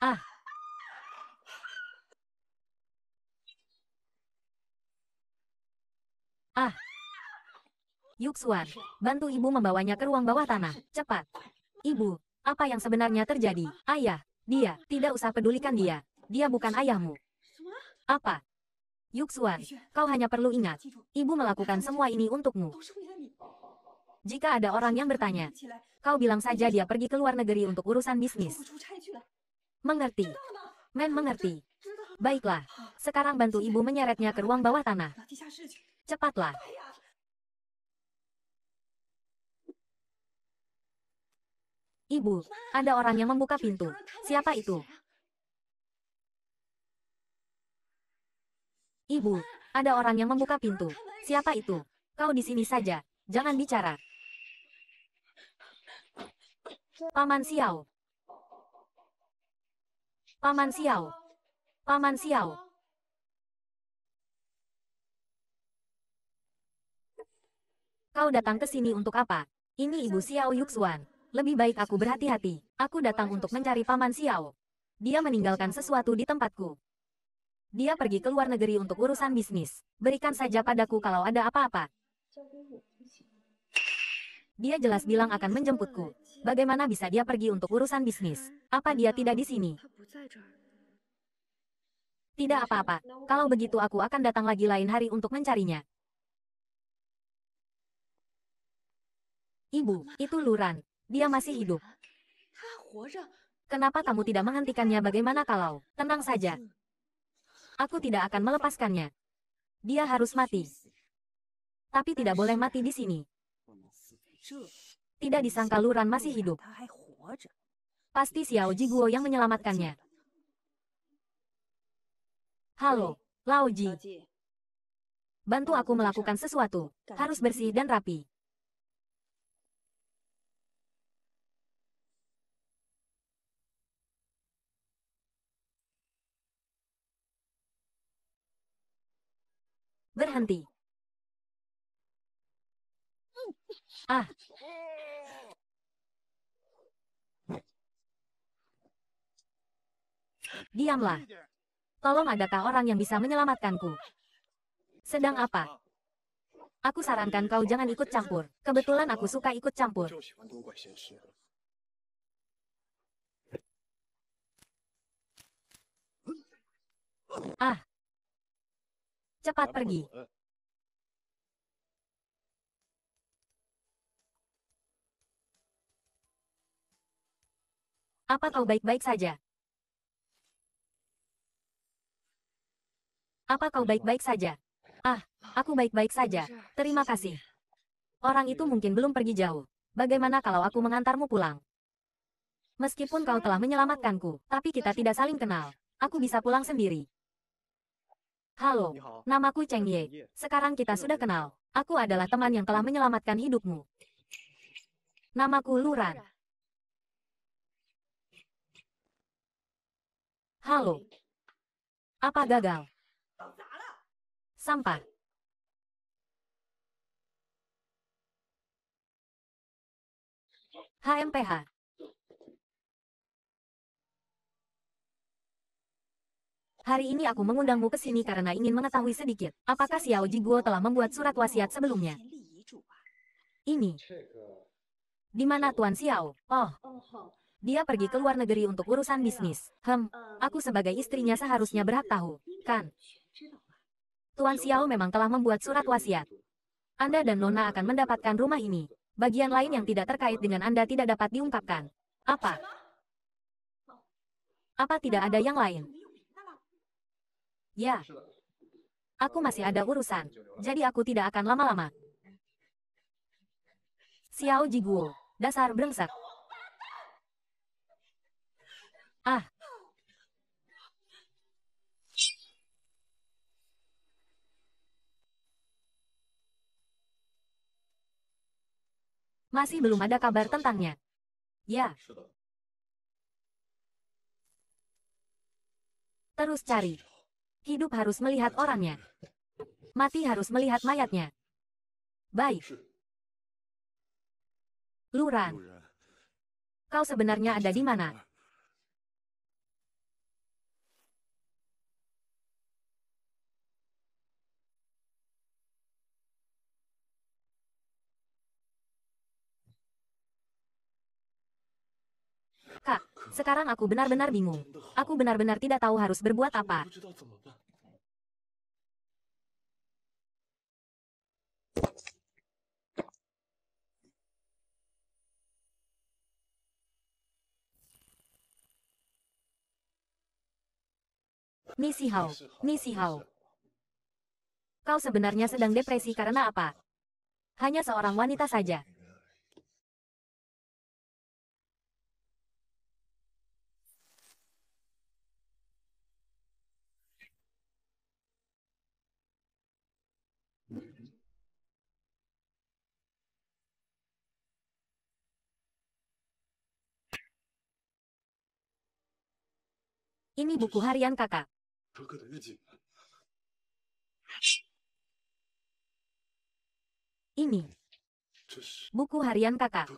Ah. Ah. Yuxuan, bantu ibu membawanya ke ruang bawah tanah, cepat. Ibu, apa yang sebenarnya terjadi? Ayah, dia, tidak usah pedulikan dia. Dia bukan ayahmu. Apa? Yuxuan, kau hanya perlu ingat. Ibu melakukan semua ini untukmu. Jika ada orang yang bertanya, kau bilang saja dia pergi ke luar negeri untuk urusan bisnis. Mengerti. Men mengerti. Baiklah, sekarang bantu ibu menyeretnya ke ruang bawah tanah. Cepatlah. Ibu, ada orang yang membuka pintu. Siapa itu? Ibu, ada orang yang membuka pintu. Siapa itu? Kau di sini saja. Jangan bicara. Paman Xiao. Paman Xiao. Paman Xiao. Kau datang ke sini untuk apa? Ini Ibu Xiao Yuxuan lebih baik aku berhati-hati. Aku datang untuk mencari Paman Xiao. Dia meninggalkan sesuatu di tempatku. Dia pergi ke luar negeri untuk urusan bisnis. Berikan saja padaku kalau ada apa-apa. Dia jelas bilang akan menjemputku. Bagaimana bisa dia pergi untuk urusan bisnis? Apa dia tidak di sini? Tidak apa-apa. Kalau begitu aku akan datang lagi lain hari untuk mencarinya. Ibu, itu Luran. Dia masih hidup. Kenapa kamu tidak menghentikannya bagaimana kalau? Tenang saja. Aku tidak akan melepaskannya. Dia harus mati. Tapi tidak boleh mati di sini. Tidak disangka Luran masih hidup. Pasti Xiao Guo yang menyelamatkannya. Halo, Lao Ji. Bantu aku melakukan sesuatu. Harus bersih dan rapi. berhenti. Ah. Diamlah. Tolong adakah orang yang bisa menyelamatkanku? Sedang apa? Aku sarankan kau jangan ikut campur. Kebetulan aku suka ikut campur. Ah, Cepat pergi. Eh. Apa kau baik-baik saja? Apa kau baik-baik saja? Ah, aku baik-baik saja. Terima kasih. Orang itu mungkin belum pergi jauh. Bagaimana kalau aku mengantarmu pulang? Meskipun kau telah menyelamatkanku, tapi kita tidak saling kenal. Aku bisa pulang sendiri. Halo, namaku Cheng Ye. Sekarang kita sudah kenal. Aku adalah teman yang telah menyelamatkan hidupmu. Namaku Luran. Halo. Apa gagal? Sampah. HMPH. Hari ini aku mengundangmu ke sini karena ingin mengetahui sedikit, apakah Xiao Jiguo telah membuat surat wasiat sebelumnya? Ini. Di mana Tuan Xiao? Oh. Dia pergi ke luar negeri untuk urusan bisnis. Hem, aku sebagai istrinya seharusnya berhak tahu, kan? Tuan Xiao memang telah membuat surat wasiat. Anda dan Nona akan mendapatkan rumah ini. Bagian lain yang tidak terkait dengan Anda tidak dapat diungkapkan. Apa? Apa tidak ada yang lain? Ya. Aku masih ada urusan. Jadi aku tidak akan lama-lama. Xiao Jiguo. Dasar brengsek. Ah. Masih belum ada kabar tentangnya. Ya. Terus cari. Hidup harus melihat orangnya. Mati harus melihat mayatnya. Baik. Luran. Kau sebenarnya ada di mana? Kak, sekarang aku benar-benar bingung. Aku benar-benar tidak tahu harus berbuat apa. Misi Hao, Misi Hao. Kau sebenarnya sedang depresi karena apa? Hanya seorang wanita saja. Ini buku harian kakak. Ini. Buku harian kakak.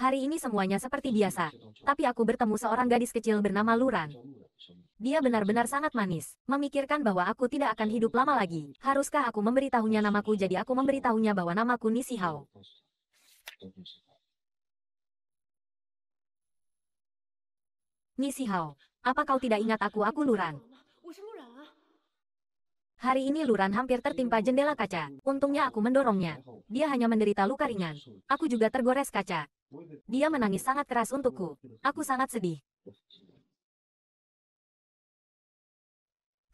Hari ini semuanya seperti biasa, tapi aku bertemu seorang gadis kecil bernama Luran. Dia benar-benar sangat manis, memikirkan bahwa aku tidak akan hidup lama lagi. Haruskah aku memberitahunya namaku jadi aku memberitahunya bahwa namaku Hao. Nisihao. Hao. Apa kau tidak ingat aku aku Luran? Hari ini Luran hampir tertimpa jendela kaca. Untungnya aku mendorongnya. Dia hanya menderita luka ringan. Aku juga tergores kaca. Dia menangis sangat keras untukku. Aku sangat sedih.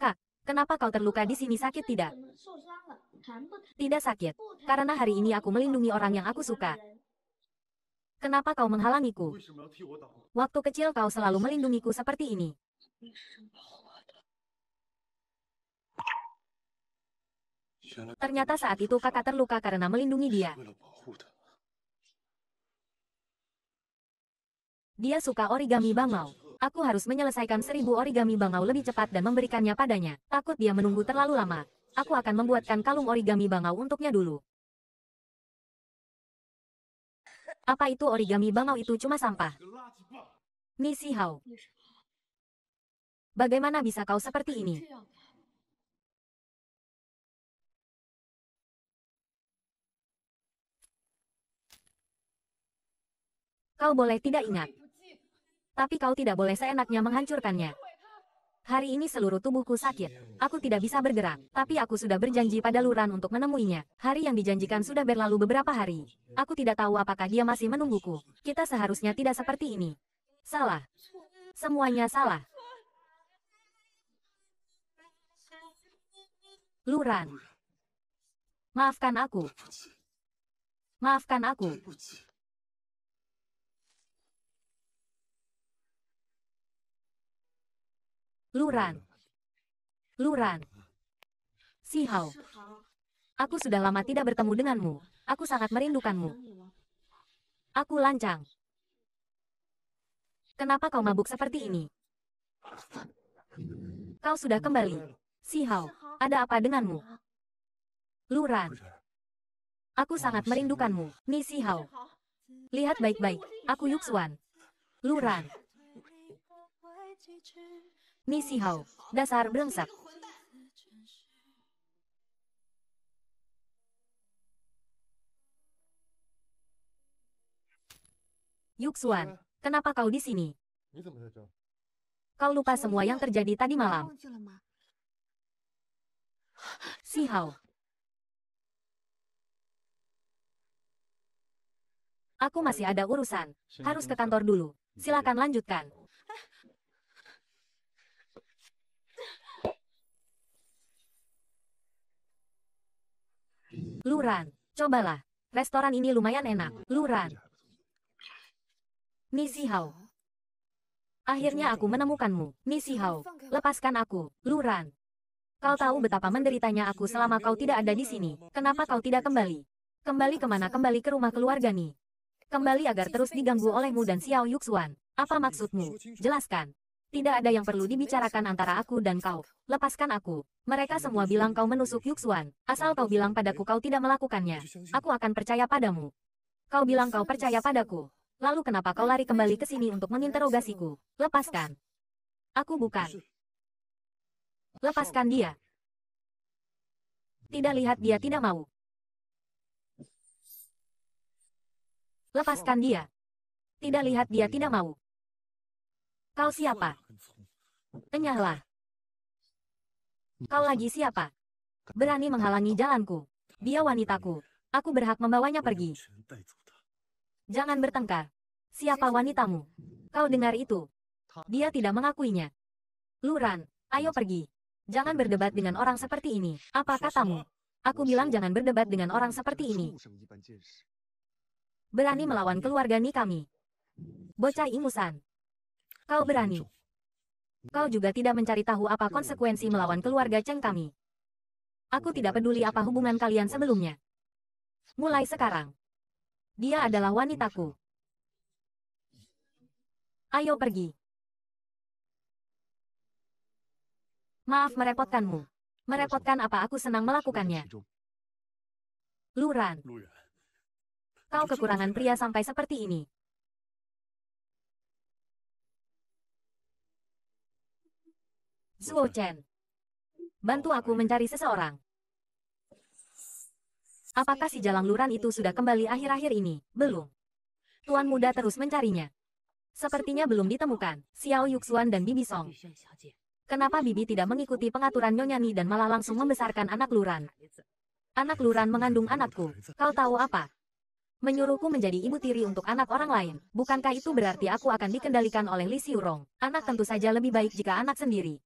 Kak, kenapa kau terluka di sini sakit tidak? Tidak sakit. Karena hari ini aku melindungi orang yang aku suka. Kenapa kau menghalangiku? Waktu kecil kau selalu melindungiku seperti ini. Ternyata saat itu kakak terluka karena melindungi dia. Dia suka origami bangau. Aku harus menyelesaikan seribu origami bangau lebih cepat dan memberikannya padanya. Takut dia menunggu terlalu lama. Aku akan membuatkan kalung origami bangau untuknya dulu. Apa itu origami bangau itu cuma sampah? Misi Hao. Bagaimana bisa kau seperti ini? Kau boleh tidak ingat. Tapi kau tidak boleh seenaknya menghancurkannya. Hari ini seluruh tubuhku sakit. Aku tidak bisa bergerak, tapi aku sudah berjanji pada Luran untuk menemuinya. Hari yang dijanjikan sudah berlalu beberapa hari. Aku tidak tahu apakah dia masih menungguku. Kita seharusnya tidak seperti ini. Salah. Semuanya salah. Luran. Maafkan aku. Maafkan aku. Luran. Luran. Hao, Aku sudah lama tidak bertemu denganmu. Aku sangat merindukanmu. Aku lancang. Kenapa kau mabuk seperti ini? Kau sudah kembali. Si Hao, ada apa denganmu? Luran. Aku sangat merindukanmu, Ni Hao. Lihat baik-baik, aku Yuxuan. Luran. Misi Hao, dasar brengsek. Yuxuan, kenapa kau di sini? Kau lupa semua yang terjadi tadi malam. Si Hao. Aku masih ada urusan, harus ke kantor dulu. Silakan lanjutkan. Luran, cobalah. Restoran ini lumayan enak. Luran. Nisihao. Akhirnya aku menemukanmu, Nisihao. Lepaskan aku, Luran. Kau tahu betapa menderitanya aku selama kau tidak ada di sini. Kenapa kau tidak kembali? Kembali kemana? Kembali ke rumah keluarga nih. Kembali agar terus diganggu olehmu dan Xiao Yuxuan. Apa maksudmu? Jelaskan. Tidak ada yang perlu dibicarakan antara aku dan kau. Lepaskan aku. Mereka semua bilang kau menusuk Yuxuan. Asal kau bilang padaku kau tidak melakukannya. Aku akan percaya padamu. Kau bilang kau percaya padaku. Lalu kenapa kau lari kembali ke sini untuk menginterogasiku? Lepaskan. Aku bukan. Lepaskan dia. Tidak lihat dia tidak mau. Lepaskan dia. Tidak lihat dia tidak mau. Kau siapa? Tengahlah. Kau lagi siapa? Berani menghalangi jalanku. Dia wanitaku. Aku berhak membawanya pergi. Jangan bertengkar. Siapa wanitamu? Kau dengar itu? Dia tidak mengakuinya. Luran, ayo pergi. Jangan berdebat dengan orang seperti ini. Apa katamu? Aku bilang jangan berdebat dengan orang seperti ini. Berani melawan keluarga Ni kami. Bocah ingusan. Kau berani. Kau juga tidak mencari tahu apa konsekuensi melawan keluarga Cheng kami. Aku tidak peduli apa hubungan kalian sebelumnya. Mulai sekarang. Dia adalah wanitaku. Ayo pergi. Maaf merepotkanmu. Merepotkan apa aku senang melakukannya. Luran. Ya. Kau kekurangan pria sampai seperti ini. Zuo Chen. Bantu aku mencari seseorang. Apakah si jalang luran itu sudah kembali akhir-akhir ini? Belum. Tuan muda terus mencarinya. Sepertinya belum ditemukan, Xiao Yuxuan dan Bibi Song. Kenapa Bibi tidak mengikuti pengaturan Nyonya Nyonyani dan malah langsung membesarkan anak luran? Anak luran mengandung anakku. Kau tahu apa? Menyuruhku menjadi ibu tiri untuk anak orang lain. Bukankah itu berarti aku akan dikendalikan oleh Li Xiurong? Anak tentu saja lebih baik jika anak sendiri.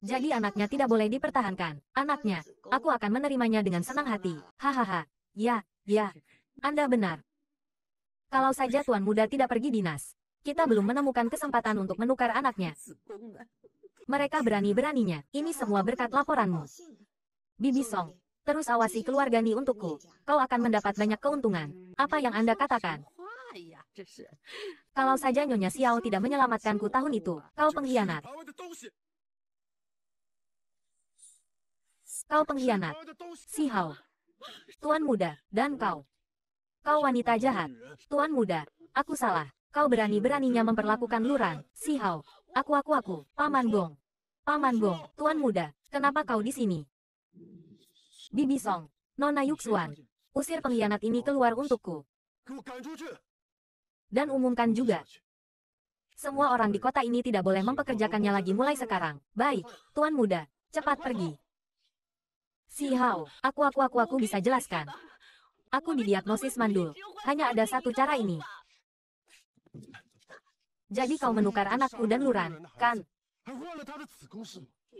Jadi anaknya tidak boleh dipertahankan. Anaknya, aku akan menerimanya dengan senang hati. Hahaha. Ya, ya. Anda benar. Kalau saja tuan muda tidak pergi dinas. Kita belum menemukan kesempatan untuk menukar anaknya. Mereka berani-beraninya. Ini semua berkat laporanmu. Bibi Song, terus awasi keluarga Ni untukku. Kau akan mendapat banyak keuntungan. Apa yang Anda katakan? Kalau saja Nyonya Xiao tidak menyelamatkanku tahun itu, kau pengkhianat. Kau pengkhianat. Si Hao. Tuan muda, dan kau. Kau wanita jahat. Tuan muda, aku salah. Kau berani-beraninya memperlakukan Luran, Si Hao. Aku aku aku, Paman Gong. Paman Gong, Tuan muda, kenapa kau di sini? Bibi Song, Nona Yuxuan. Usir pengkhianat ini keluar untukku. Dan umumkan juga. Semua orang di kota ini tidak boleh mempekerjakannya lagi mulai sekarang. Baik, Tuan muda, cepat pergi. Si Hao, aku aku aku aku bisa jelaskan. Aku didiagnosis mandul. Hanya ada satu cara ini. Jadi kau menukar anakku dan Luran, kan?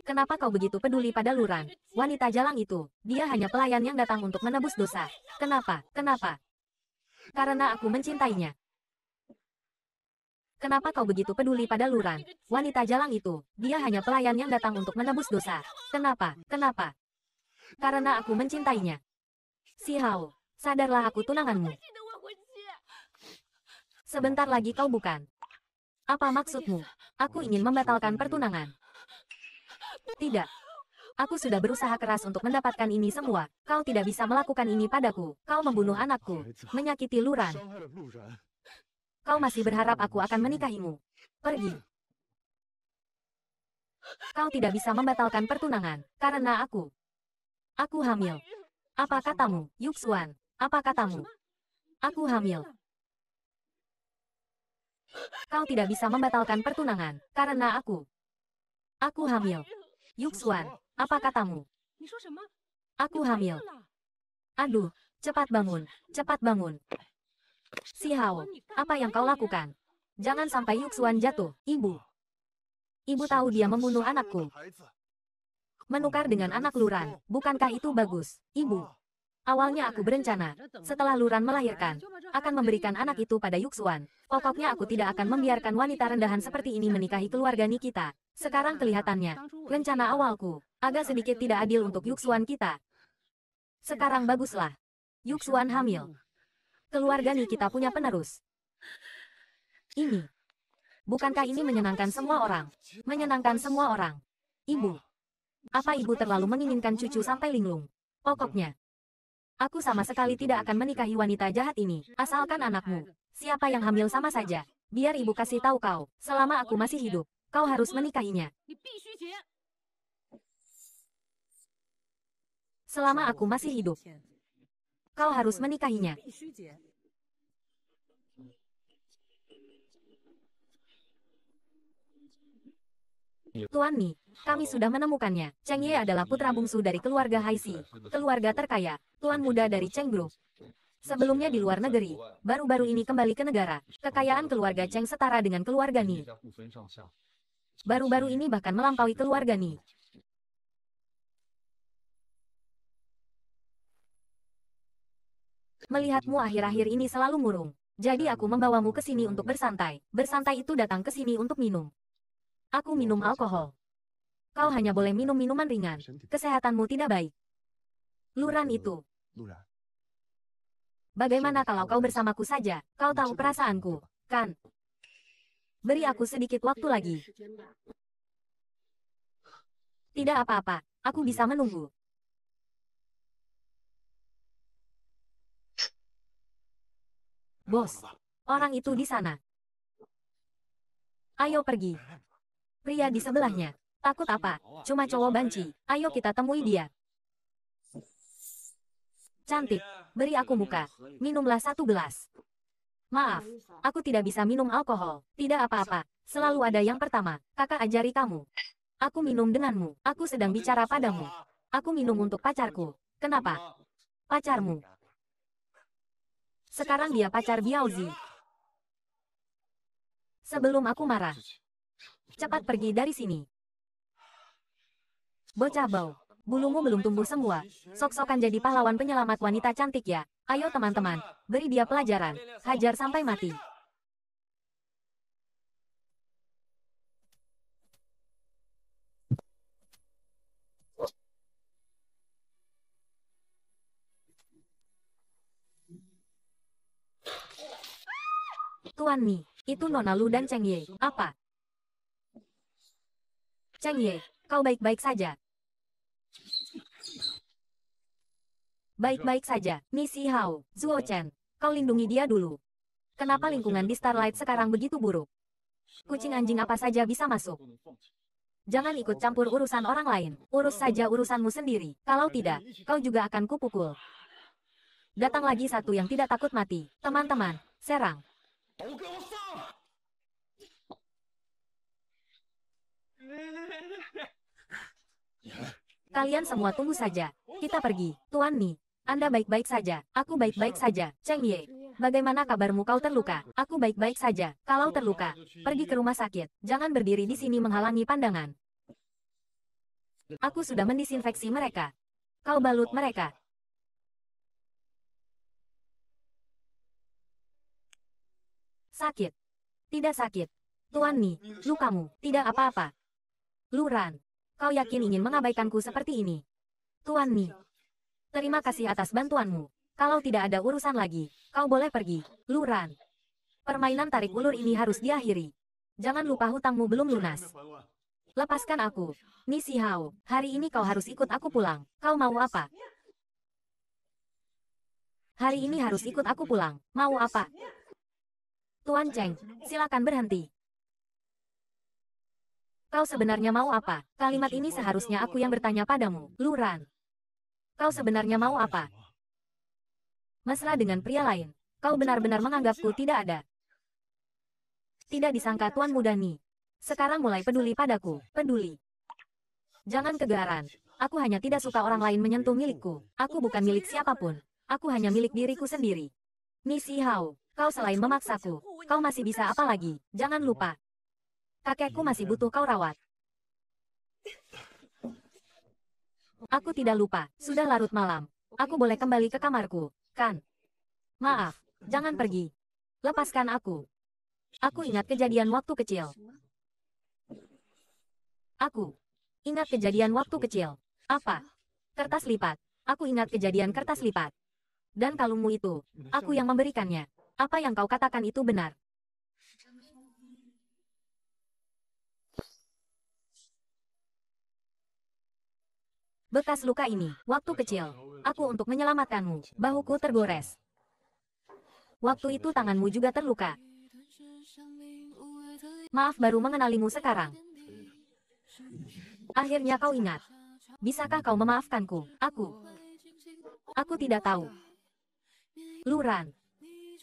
Kenapa kau begitu peduli pada Luran? Wanita jalang itu, dia hanya pelayan yang datang untuk menebus dosa. Kenapa? Kenapa? Karena aku mencintainya. Kenapa kau begitu peduli pada Luran? Wanita jalang itu, dia hanya pelayan yang datang untuk menebus dosa. Kenapa? Kenapa? karena aku mencintainya. Si Hao, sadarlah aku tunanganmu. Sebentar lagi kau bukan. Apa maksudmu? Aku ingin membatalkan pertunangan. Tidak. Aku sudah berusaha keras untuk mendapatkan ini semua. Kau tidak bisa melakukan ini padaku. Kau membunuh anakku. Menyakiti Luran. Kau masih berharap aku akan menikahimu. Pergi. Kau tidak bisa membatalkan pertunangan, karena aku. Aku hamil. Apa katamu, Yuxuan? Apa katamu? Aku hamil. Kau tidak bisa membatalkan pertunangan, karena aku. Aku hamil. Yuxuan, apa katamu? Aku hamil. Aduh, cepat bangun, cepat bangun. Si Hao, apa yang kau lakukan? Jangan sampai Yuxuan jatuh, ibu. Ibu tahu dia membunuh anakku. Menukar dengan anak Luran, bukankah itu bagus, ibu? Awalnya aku berencana, setelah Luran melahirkan, akan memberikan anak itu pada Yuxuan. Pokoknya aku tidak akan membiarkan wanita rendahan seperti ini menikahi keluarga Nikita. Sekarang kelihatannya, rencana awalku, agak sedikit tidak adil untuk Yuxuan kita. Sekarang baguslah. Yuxuan hamil. Keluarga Nikita punya penerus. Ini. Bukankah ini menyenangkan semua orang? Menyenangkan semua orang. Ibu. Apa ibu terlalu menginginkan cucu sampai linglung? Pokoknya. Aku sama sekali tidak akan menikahi wanita jahat ini, asalkan anakmu. Siapa yang hamil sama saja. Biar ibu kasih tahu kau, selama aku masih hidup, kau harus menikahinya. Selama aku masih hidup, kau harus menikahinya. Iya. Tuan Mi, kami sudah menemukannya. Cheng Ye adalah putra bungsu dari keluarga Haisi, keluarga terkaya, tuan muda dari Cheng Group. Sebelumnya di luar negeri, baru-baru ini kembali ke negara. Kekayaan keluarga Cheng setara dengan keluarga Ni. Baru-baru ini bahkan melampaui keluarga Ni. Melihatmu akhir-akhir ini selalu murung. Jadi aku membawamu ke sini untuk bersantai. Bersantai itu datang ke sini untuk minum aku minum alkohol. Kau hanya boleh minum minuman ringan. Kesehatanmu tidak baik. Luran itu. Bagaimana kalau kau bersamaku saja? Kau tahu perasaanku, kan? Beri aku sedikit waktu lagi. Tidak apa-apa, aku bisa menunggu. Bos, orang itu di sana. Ayo pergi pria di sebelahnya. Takut apa? Cuma cowok banci. Ayo kita temui dia. Cantik, beri aku muka. Minumlah satu gelas. Maaf, aku tidak bisa minum alkohol. Tidak apa-apa, selalu ada yang pertama. Kakak ajari kamu. Aku minum denganmu. Aku sedang bicara padamu. Aku minum untuk pacarku. Kenapa? Pacarmu. Sekarang dia pacar Biaozi. Sebelum aku marah, Cepat pergi dari sini. Bocah bau. Bulumu belum tumbuh semua. Sok-sokan jadi pahlawan penyelamat wanita cantik ya. Ayo teman-teman, beri dia pelajaran. Hajar sampai mati. Tuan Mi, itu Nona Lu dan Cheng Ye. Apa? Cheng Ye, kau baik-baik saja. Baik-baik saja, Misi Hao, Zuo Chen. Kau lindungi dia dulu. Kenapa lingkungan di Starlight sekarang begitu buruk? Kucing anjing apa saja bisa masuk. Jangan ikut campur urusan orang lain. Urus saja urusanmu sendiri. Kalau tidak, kau juga akan kupukul. Datang lagi satu yang tidak takut mati. Teman-teman, serang. Kalian semua tunggu saja. Kita pergi. Tuan Mi, Anda baik-baik saja. Aku baik-baik saja. Cheng Ye, bagaimana kabarmu kau terluka? Aku baik-baik saja. Kalau terluka, pergi ke rumah sakit. Jangan berdiri di sini menghalangi pandangan. Aku sudah mendisinfeksi mereka. Kau balut mereka. Sakit. Tidak sakit. Tuan Mi, lukamu, tidak apa-apa. Luran, kau yakin ingin mengabaikanku seperti ini? Tuan Ni, terima kasih atas bantuanmu. Kalau tidak ada urusan lagi, kau boleh pergi, Luran. Permainan tarik ulur ini harus diakhiri. Jangan lupa hutangmu belum lunas. Lepaskan aku. Si Hao, hari ini kau harus ikut aku pulang. Kau mau apa? Hari ini harus ikut aku pulang. Mau apa? Tuan Cheng, silakan berhenti. Kau sebenarnya mau apa? Kalimat ini seharusnya aku yang bertanya padamu, Luran. Kau sebenarnya mau apa? Mesra dengan pria lain. Kau benar-benar menganggapku tidak ada. Tidak disangka Tuan Mudani. Sekarang mulai peduli padaku, peduli. Jangan kegaran. Aku hanya tidak suka orang lain menyentuh milikku. Aku bukan milik siapapun. Aku hanya milik diriku sendiri. Misi Hao, kau selain memaksaku, kau masih bisa apa lagi? Jangan lupa, Kakekku iya, masih iya. butuh kau rawat. Aku tidak lupa, sudah larut malam. Aku boleh kembali ke kamarku, kan? Maaf, jangan pergi. Lepaskan aku. Aku ingat kejadian waktu kecil. Aku ingat kejadian waktu kecil. Apa? Kertas lipat. Aku ingat kejadian kertas lipat. Dan kalungmu itu, aku yang memberikannya. Apa yang kau katakan itu benar. Bekas luka ini, waktu kecil, aku untuk menyelamatkanmu, bahuku tergores. Waktu itu tanganmu juga terluka. Maaf baru mengenalimu sekarang. Akhirnya kau ingat. Bisakah kau memaafkanku? Aku. Aku tidak tahu. Luran.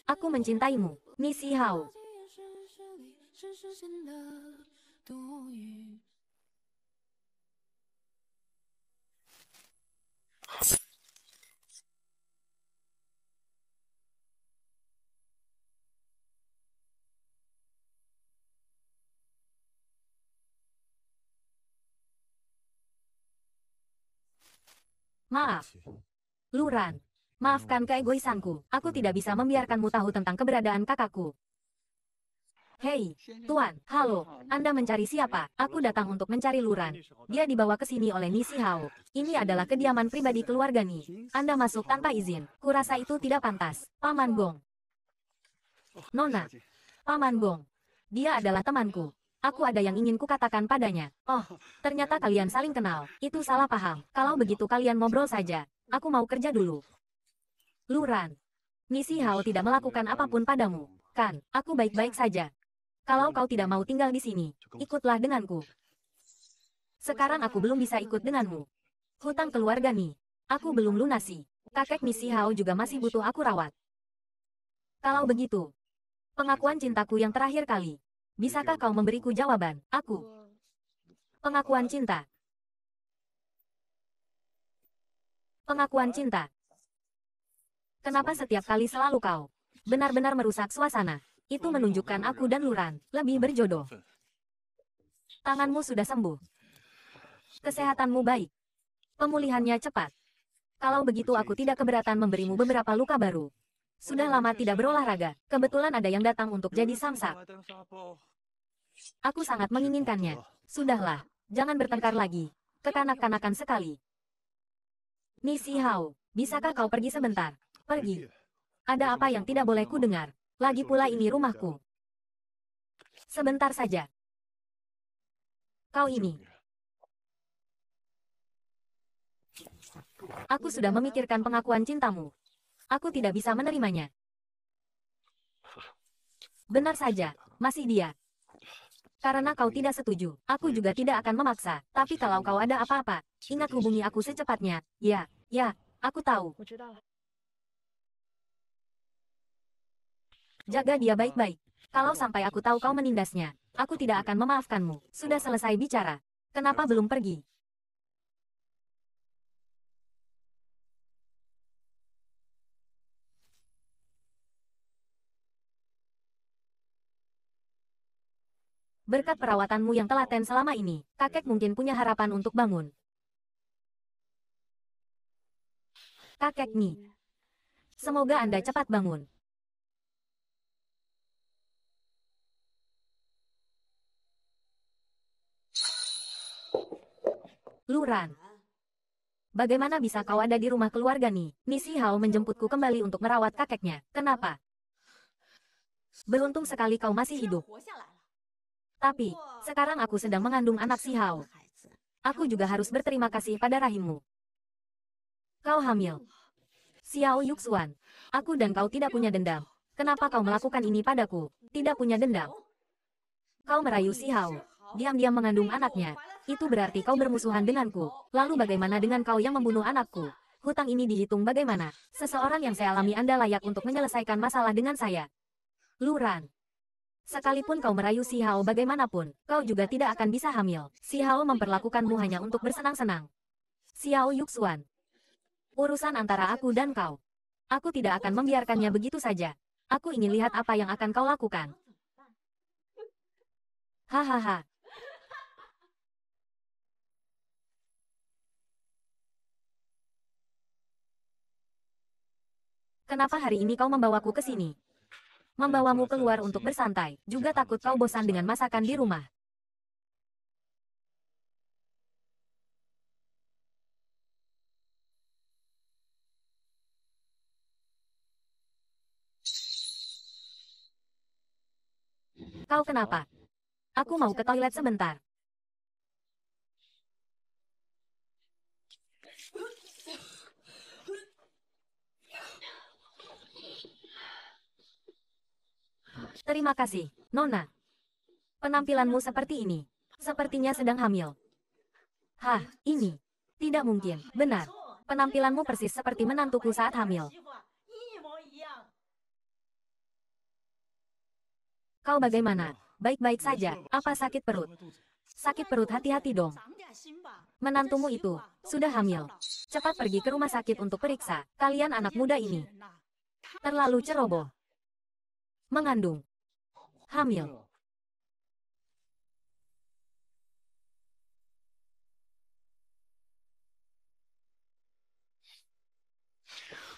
Aku mencintaimu. Misi Hao. Maaf. Iya. Luran. Maafkan keegoisanku. Aku tidak bisa membiarkanmu tahu tentang keberadaan kakakku. Hei, Tuan, halo, Anda mencari siapa? Aku datang untuk mencari Luran. Dia dibawa ke sini oleh Nisi Hao. Ini adalah kediaman pribadi keluarga Ni. Anda masuk tanpa izin. Kurasa itu tidak pantas. Paman Gong. Nona. Paman Gong. Dia adalah temanku. Aku ada yang ingin kukatakan padanya. Oh, ternyata kalian saling kenal. Itu salah paham. Kalau begitu kalian ngobrol saja. Aku mau kerja dulu. Luran. Nisi Hao tidak melakukan apapun padamu. Kan, aku baik-baik saja. Kalau kau tidak mau tinggal di sini, ikutlah denganku. Sekarang aku belum bisa ikut denganmu. Hutang keluarga nih. Aku belum lunasi. Kakek Misi Hao juga masih butuh aku rawat. Kalau begitu, pengakuan cintaku yang terakhir kali. Bisakah kau memberiku jawaban? Aku. Pengakuan cinta. Pengakuan cinta. Kenapa setiap kali selalu kau benar-benar merusak suasana? Itu menunjukkan aku dan Luran lebih berjodoh. Tanganmu sudah sembuh. Kesehatanmu baik. Pemulihannya cepat. Kalau begitu aku tidak keberatan memberimu beberapa luka baru. Sudah lama tidak berolahraga. Kebetulan ada yang datang untuk jadi samsak. Aku sangat menginginkannya. Sudahlah, jangan bertengkar lagi. Kekanak-kanakan sekali. Nisi Hao, bisakah kau pergi sebentar? Pergi. Ada apa yang tidak boleh ku dengar? Lagi pula ini rumahku. Sebentar saja. Kau ini. Aku sudah memikirkan pengakuan cintamu. Aku tidak bisa menerimanya. Benar saja, masih dia. Karena kau tidak setuju, aku juga tidak akan memaksa. Tapi kalau kau ada apa-apa, ingat hubungi aku secepatnya. Ya, ya, aku tahu. Jaga dia baik-baik. Kalau sampai aku tahu kau menindasnya, aku tidak akan memaafkanmu. Sudah selesai bicara. Kenapa belum pergi? Berkat perawatanmu yang telaten selama ini, kakek mungkin punya harapan untuk bangun. Kakek Mi, semoga Anda cepat bangun. Luran. Bagaimana bisa kau ada di rumah keluarga nih? Misi Hao menjemputku kembali untuk merawat kakeknya. Kenapa? Beruntung sekali kau masih hidup. Tapi, sekarang aku sedang mengandung anak Si Hao. Aku juga harus berterima kasih pada rahimmu. Kau hamil. Xiao Yuxuan, aku dan kau tidak punya dendam. Kenapa kau melakukan ini padaku? Tidak punya dendam. Kau merayu Si Hao. Diam-diam mengandung anaknya. Itu berarti kau bermusuhan denganku. Lalu bagaimana dengan kau yang membunuh anakku? Hutang ini dihitung bagaimana? Seseorang yang saya alami Anda layak untuk menyelesaikan masalah dengan saya. Luran. Sekalipun kau merayu si Hao bagaimanapun, kau juga tidak akan bisa hamil. Si Hao memperlakukanmu hanya untuk bersenang-senang. Si Hao Yuxuan. Urusan antara aku dan kau. Aku tidak akan membiarkannya begitu saja. Aku ingin lihat apa yang akan kau lakukan. Hahaha, Kenapa hari ini kau membawaku ke sini? Membawamu keluar untuk bersantai, juga takut kau bosan dengan masakan di rumah. Kau kenapa? Aku mau ke toilet sebentar. Terima kasih, Nona. Penampilanmu seperti ini. Sepertinya sedang hamil. Hah, ini. Tidak mungkin, benar. Penampilanmu persis seperti menantuku saat hamil. Kau bagaimana? Baik-baik saja, apa sakit perut? Sakit perut hati-hati dong. Menantumu itu, sudah hamil. Cepat pergi ke rumah sakit untuk periksa, kalian anak muda ini. Terlalu ceroboh. Mengandung hamil.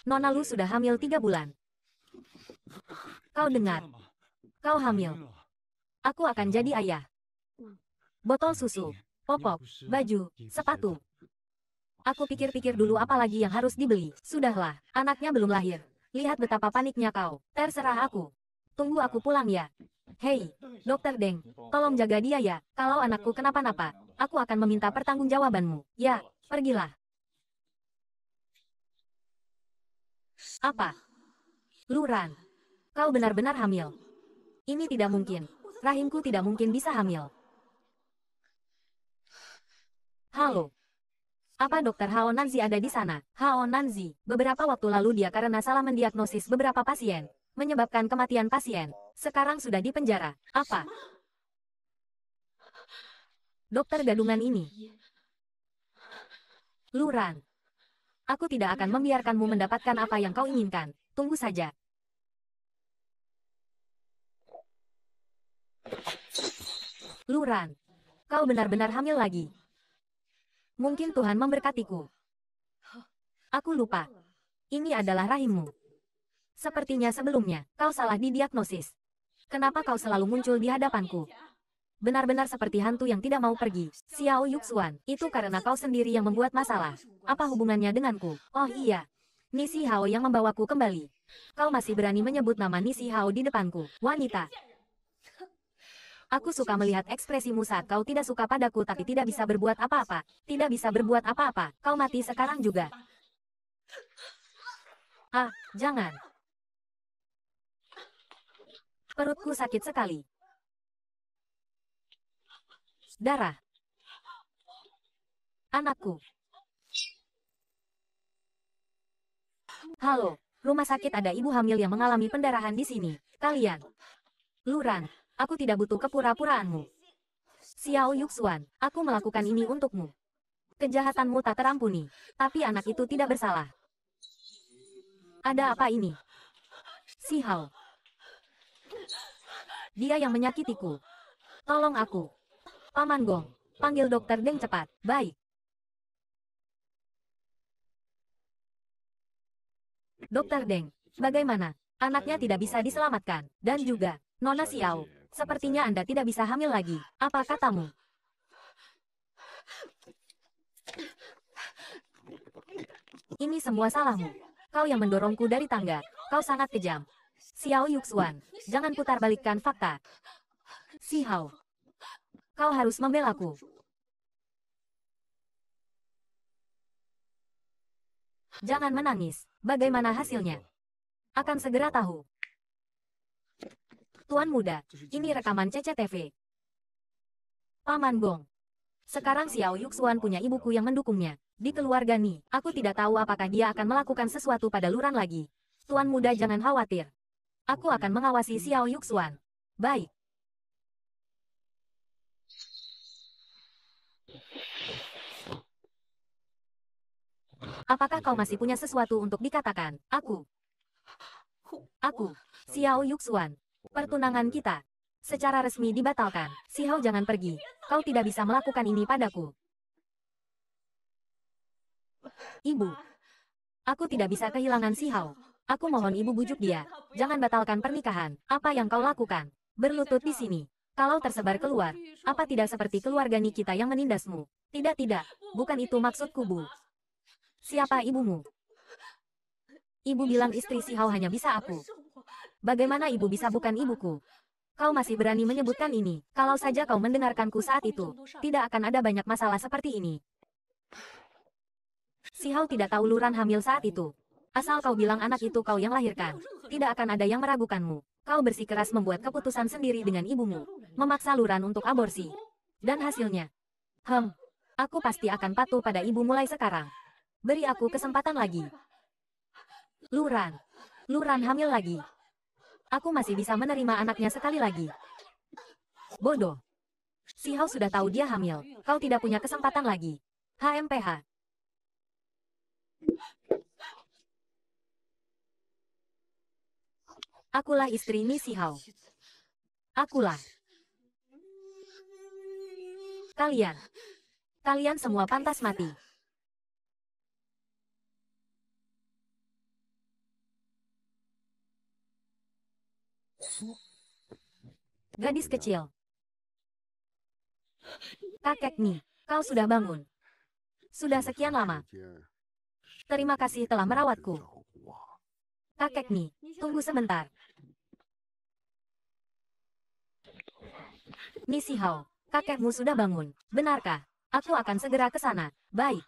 Nona lu sudah hamil tiga bulan. Kau dengar? Kau hamil. Aku akan jadi ayah. Botol susu, popok, baju, sepatu. Aku pikir-pikir dulu apa lagi yang harus dibeli. Sudahlah, anaknya belum lahir. Lihat betapa paniknya kau. Terserah aku. Tunggu aku pulang ya. Hei, Dokter Deng, tolong jaga dia ya, kalau anakku kenapa-napa, aku akan meminta pertanggungjawabanmu. Ya, pergilah. Apa? Luran, kau benar-benar hamil. Ini tidak mungkin, rahimku tidak mungkin bisa hamil. Halo. Apa dokter Hao Nanzi ada di sana? Hao Nanzi, beberapa waktu lalu dia karena salah mendiagnosis beberapa pasien menyebabkan kematian pasien. Sekarang sudah di penjara. Apa? Dokter gadungan ini. Luran. Aku tidak akan membiarkanmu mendapatkan apa yang kau inginkan. Tunggu saja. Luran. Kau benar-benar hamil lagi. Mungkin Tuhan memberkatiku. Aku lupa. Ini adalah rahimmu. Sepertinya sebelumnya, kau salah di diagnosis. Kenapa kau selalu muncul di hadapanku? Benar-benar seperti hantu yang tidak mau pergi. Xiao Yuxuan, itu karena kau sendiri yang membuat masalah. Apa hubungannya denganku? Oh iya. Nisi Hao yang membawaku kembali. Kau masih berani menyebut nama Nisi Hao di depanku, wanita. Aku suka melihat ekspresimu saat kau tidak suka padaku tapi tidak bisa berbuat apa-apa. Tidak bisa berbuat apa-apa. Kau mati sekarang juga. Ah, jangan. Perutku sakit sekali. Darah. Anakku. Halo, rumah sakit ada ibu hamil yang mengalami pendarahan di sini. Kalian. Luran, aku tidak butuh kepura-puraanmu. Xiao Yuxuan, aku melakukan ini untukmu. Kejahatanmu tak terampuni, tapi anak itu tidak bersalah. Ada apa ini? Si Hao, dia yang menyakitiku. Tolong aku. Paman Gong, panggil dokter Deng cepat. Baik. Dokter Deng, bagaimana? Anaknya tidak bisa diselamatkan. Dan juga, Nona Xiao, sepertinya Anda tidak bisa hamil lagi. Apa katamu? Ini semua salahmu. Kau yang mendorongku dari tangga. Kau sangat kejam. Xiao Yuxuan, jangan putar balikkan fakta. Si Hao, kau harus membelaku. Jangan menangis. Bagaimana hasilnya? Akan segera tahu. Tuan muda, ini rekaman CCTV. Paman Gong, Sekarang Xiao Yuxuan punya ibuku yang mendukungnya. Di keluarga Ni, aku tidak tahu apakah dia akan melakukan sesuatu pada Luran lagi. Tuan muda jangan khawatir. Aku akan mengawasi Xiao Yuxuan. Baik. Apakah kau masih punya sesuatu untuk dikatakan? Aku. Aku. Xiao Yuxuan. Pertunangan kita. Secara resmi dibatalkan. Xiao jangan pergi. Kau tidak bisa melakukan ini padaku. Ibu. Aku tidak bisa kehilangan Xiao. Aku mohon ibu bujuk dia. Jangan batalkan pernikahan. Apa yang kau lakukan? Berlutut di sini. Kalau tersebar keluar, apa tidak seperti keluarga Nikita yang menindasmu? Tidak tidak, bukan itu maksudku bu. Siapa ibumu? Ibu bilang istri si Hao hanya bisa aku. Bagaimana ibu bisa bukan ibuku? Kau masih berani menyebutkan ini. Kalau saja kau mendengarkanku saat itu, tidak akan ada banyak masalah seperti ini. Si Hao tidak tahu Luran hamil saat itu. Asal kau bilang anak itu kau yang lahirkan, tidak akan ada yang meragukanmu. Kau bersikeras membuat keputusan sendiri dengan ibumu, memaksa Luran untuk aborsi. Dan hasilnya, hem, aku pasti akan patuh pada ibu mulai sekarang. Beri aku kesempatan lagi. Luran, Luran hamil lagi. Aku masih bisa menerima anaknya sekali lagi. Bodoh. Si Hao sudah tahu dia hamil, kau tidak punya kesempatan lagi. HMPH. Akulah istri Hao. Akulah. Kalian. Kalian semua pantas mati. Gadis kecil. Kakek nih, kau sudah bangun. Sudah sekian lama. Terima kasih telah merawatku. Kakek Mi, tunggu sebentar. Misi Hao, kakekmu sudah bangun, benarkah? Aku akan segera ke sana, baik.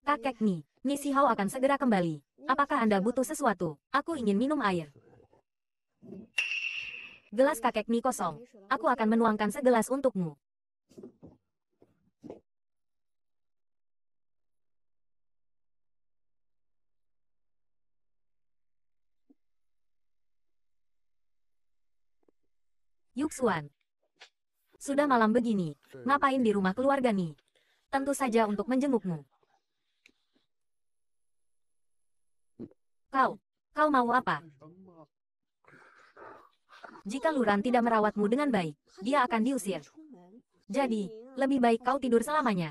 Kakek Mi, Misi Hao akan segera kembali. Apakah Anda butuh sesuatu? Aku ingin minum air. Gelas kakek Mi kosong. Aku akan menuangkan segelas untukmu. Yuxuan. Sudah malam begini, ngapain di rumah keluarga nih? Tentu saja untuk menjengukmu. Kau, kau mau apa? Jika Luran tidak merawatmu dengan baik, dia akan diusir. Jadi, lebih baik kau tidur selamanya.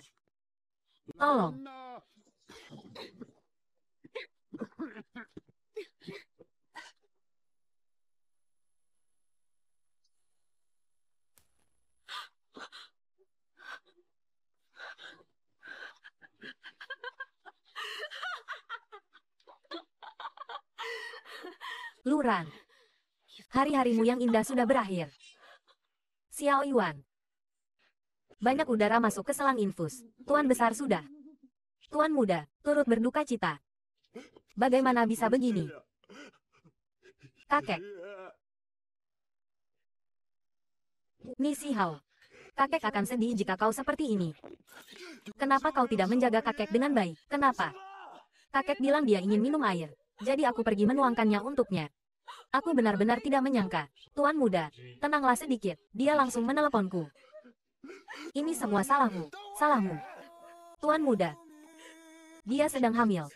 Tolong. Luran. Hari-harimu yang indah sudah berakhir. Xiao Yuan. Banyak udara masuk ke selang infus. Tuan besar sudah. Tuan muda, turut berduka cita. Bagaimana bisa begini? Kakek. Nisi Hao. Kakek akan sedih jika kau seperti ini. Kenapa kau tidak menjaga kakek dengan baik? Kenapa? Kakek bilang dia ingin minum air. Jadi aku pergi menuangkannya untuknya. Aku benar-benar tidak menyangka. Tuan muda, tenanglah sedikit. Dia langsung meneleponku. Ini semua salahmu. Salahmu. Tuan muda. Dia sedang hamil.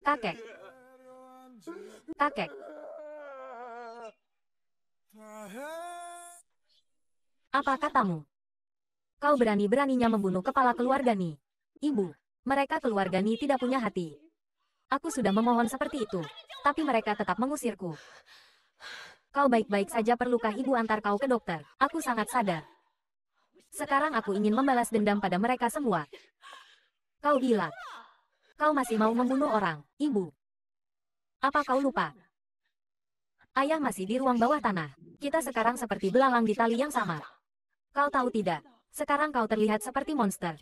Kakek. Kakek. Apa katamu? Kau berani-beraninya membunuh kepala keluarga Ni. Ibu, mereka keluarga Ni tidak punya hati. Aku sudah memohon seperti itu, tapi mereka tetap mengusirku. Kau baik-baik saja perlukah ibu antar kau ke dokter? Aku sangat sadar. Sekarang aku ingin membalas dendam pada mereka semua. Kau gila. Kau masih mau membunuh orang, ibu. Apa kau lupa? Ayah masih di ruang bawah tanah. Kita sekarang seperti belalang di tali yang sama. Kau tahu tidak, sekarang kau terlihat seperti monster.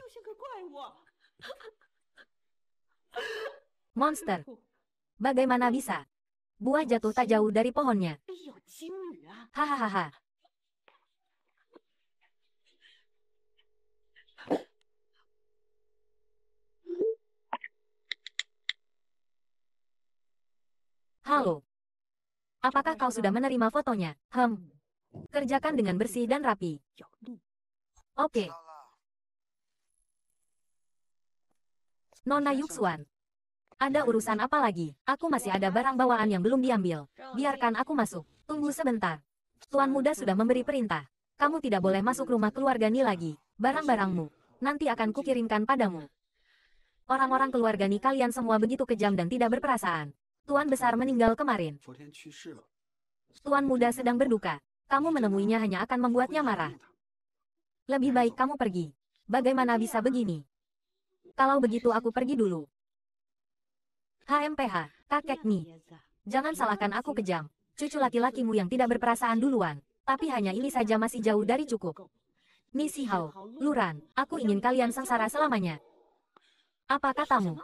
Monster. Bagaimana bisa? Buah jatuh tak jauh dari pohonnya. Hahaha. Halo. Apakah kau sudah menerima fotonya? Hmm. Kerjakan dengan bersih dan rapi. Oke. Okay. Nona Yuxuan. Ada urusan apa lagi? Aku masih ada barang bawaan yang belum diambil. Biarkan aku masuk. Tunggu sebentar. Tuan muda sudah memberi perintah. Kamu tidak boleh masuk rumah keluarga Ni lagi. Barang-barangmu. Nanti akan kukirimkan padamu. Orang-orang keluarga Ni kalian semua begitu kejam dan tidak berperasaan. Tuan besar meninggal kemarin. Tuan muda sedang berduka. Kamu menemuinya hanya akan membuatnya marah. Lebih baik kamu pergi. Bagaimana bisa begini? Kalau begitu aku pergi dulu. HMPH, kakek nih. Jangan salahkan aku kejam. Cucu laki-lakimu yang tidak berperasaan duluan. Tapi hanya ini saja masih jauh dari cukup. Misi Hao, Luran, aku ingin kalian sengsara selamanya. Apa katamu?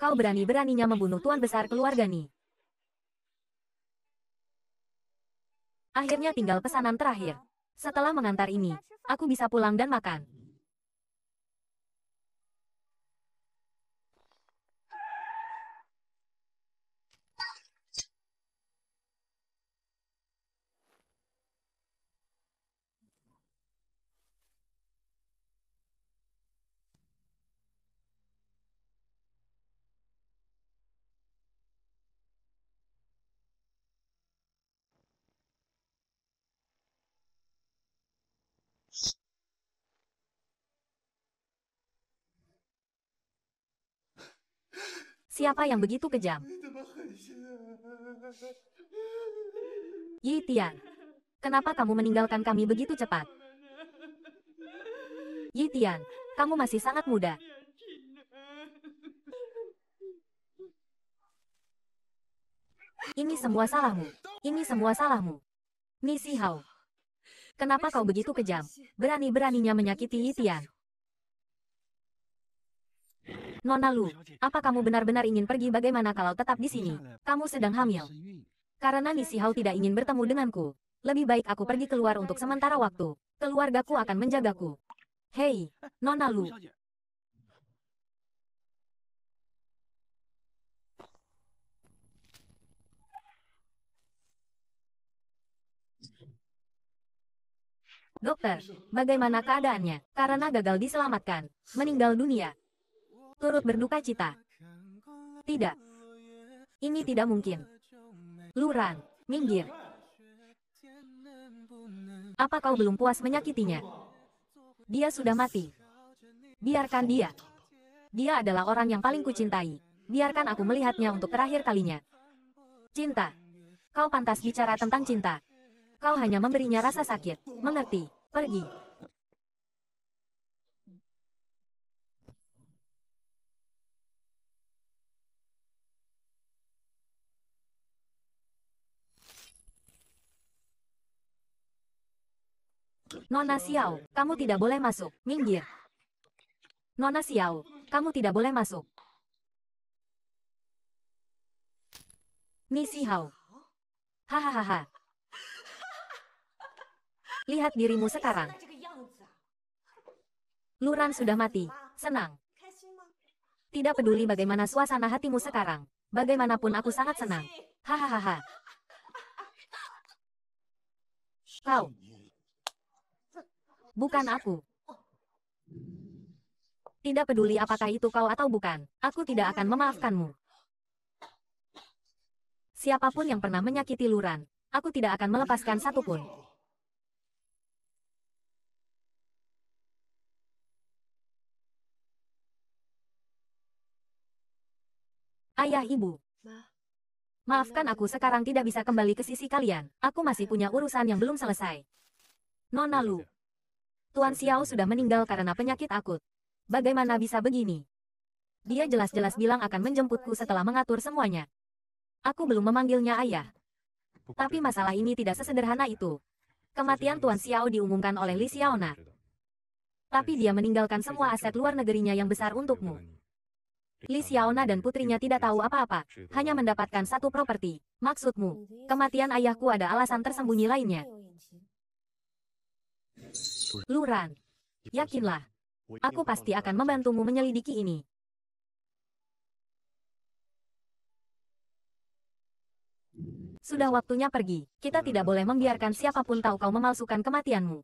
kau berani-beraninya membunuh tuan besar keluarga Ni. Akhirnya tinggal pesanan terakhir. Setelah mengantar ini, aku bisa pulang dan makan. Siapa yang begitu kejam? Yi Tian, kenapa kamu meninggalkan kami begitu cepat? Yi Tian, kamu masih sangat muda. Ini semua salahmu. Ini semua salahmu. Nisi Hao. Kenapa kau begitu kejam? Berani-beraninya menyakiti Yi Tian. Nona Lu, apa kamu benar-benar ingin pergi bagaimana kalau tetap di sini? Kamu sedang hamil. Karena Nisi Hao tidak ingin bertemu denganku. Lebih baik aku pergi keluar untuk sementara waktu. Keluargaku akan menjagaku. Hei, Nona Lu. Dokter, bagaimana keadaannya? Karena gagal diselamatkan, meninggal dunia. Turut berduka cita. Tidak. Ini tidak mungkin. Luran, minggir. Apa kau belum puas menyakitinya? Dia sudah mati. Biarkan dia. Dia adalah orang yang paling kucintai. Biarkan aku melihatnya untuk terakhir kalinya. Cinta. Kau pantas bicara tentang cinta. Kau hanya memberinya rasa sakit. Mengerti. Pergi. Nona Xiao, kamu tidak boleh masuk. Minggir. Nona Xiao, kamu tidak boleh masuk. Nisi Hao. Hahaha. Lihat dirimu sekarang. Luran sudah mati. Senang. Tidak peduli bagaimana suasana hatimu sekarang. Bagaimanapun aku sangat senang. Hahaha. Kau, bukan aku. Tidak peduli apakah itu kau atau bukan, aku tidak akan memaafkanmu. Siapapun yang pernah menyakiti Luran, aku tidak akan melepaskan satupun. Ayah ibu, maafkan aku sekarang tidak bisa kembali ke sisi kalian, aku masih punya urusan yang belum selesai. Nona Lu, Tuan Xiao sudah meninggal karena penyakit akut. Bagaimana bisa begini? Dia jelas-jelas bilang akan menjemputku setelah mengatur semuanya. Aku belum memanggilnya ayah. Tapi masalah ini tidak sesederhana itu. Kematian Tuan Xiao diumumkan oleh Li Xiaona. Tapi dia meninggalkan semua aset luar negerinya yang besar untukmu. Li Xiaona dan putrinya tidak tahu apa-apa, hanya mendapatkan satu properti. Maksudmu, kematian ayahku ada alasan tersembunyi lainnya. Luran. Yakinlah. Aku pasti akan membantumu menyelidiki ini. Sudah waktunya pergi. Kita tidak boleh membiarkan siapapun tahu kau memalsukan kematianmu.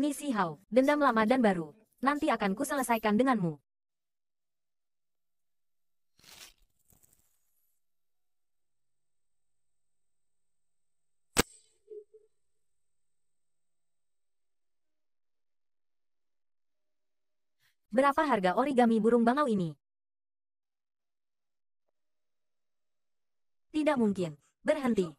Misi Hao, dendam lama dan baru. Nanti akan kuselesaikan denganmu. Berapa harga origami burung bangau ini? Tidak mungkin. Berhenti.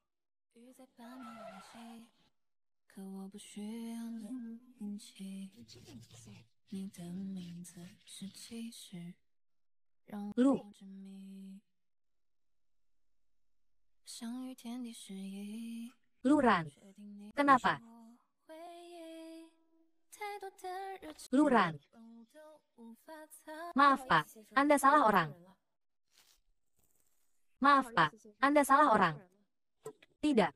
Lu. Luran. Kenapa? Luran. Maaf Pak, Anda salah orang. Maaf Pak, Anda salah orang. Tidak.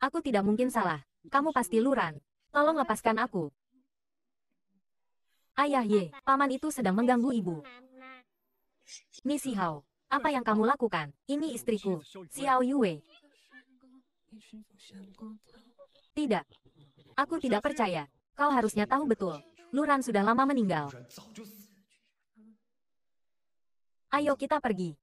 Aku tidak mungkin salah. Kamu pasti Luran. Tolong lepaskan aku. Ayah Ye, paman itu sedang mengganggu ibu. Misi Hao, apa yang kamu lakukan? Ini istriku, Xiao Yue. Tidak. Aku tidak percaya. Kau harusnya tahu betul. Luran sudah lama meninggal. Ayo kita pergi.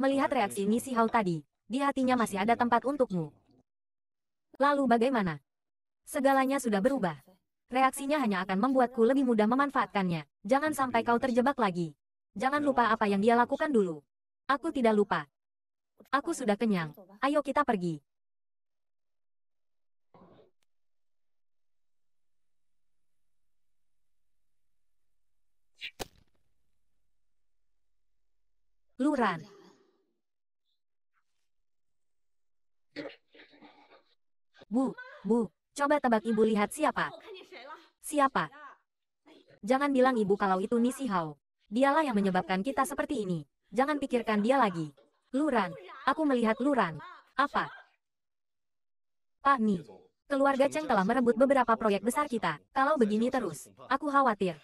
Melihat reaksi Nisi Hao tadi, di hatinya masih ada tempat untukmu. Lalu bagaimana? Segalanya sudah berubah. Reaksinya hanya akan membuatku lebih mudah memanfaatkannya. Jangan sampai kau terjebak lagi. Jangan lupa apa yang dia lakukan dulu. Aku tidak lupa. Aku sudah kenyang. Ayo kita pergi. Luran. Bu, bu, coba tebak ibu lihat siapa? Siapa? Jangan bilang ibu kalau itu Nisi Hao. Dialah yang menyebabkan kita seperti ini. Jangan pikirkan dia lagi. Luran, aku melihat Luran. Apa? Pak ah, Ni, keluarga Cheng telah merebut beberapa proyek besar kita. Kalau begini terus, aku khawatir.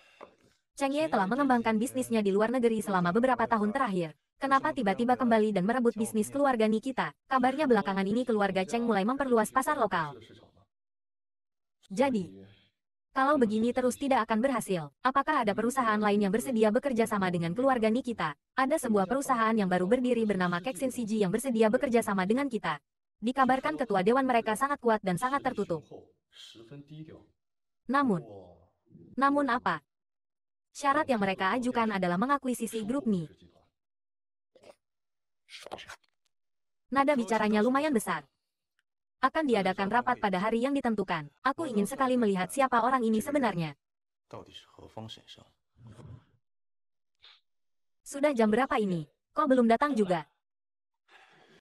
Cheng Ye telah mengembangkan bisnisnya di luar negeri selama beberapa tahun terakhir. Kenapa tiba-tiba kembali dan merebut bisnis keluarga Nikita? Kabarnya belakangan ini keluarga Cheng mulai memperluas pasar lokal. Jadi, kalau begini terus tidak akan berhasil. Apakah ada perusahaan lain yang bersedia bekerja sama dengan keluarga Nikita? Ada sebuah perusahaan yang baru berdiri bernama Keksin CG yang bersedia bekerja sama dengan kita. Dikabarkan ketua dewan mereka sangat kuat dan sangat tertutup. Namun, namun apa? Syarat yang mereka ajukan adalah mengakuisisi grup Mi. Nada bicaranya lumayan besar. Akan diadakan rapat pada hari yang ditentukan. Aku ingin sekali melihat siapa orang ini sebenarnya. Sudah jam berapa ini? Kok belum datang juga?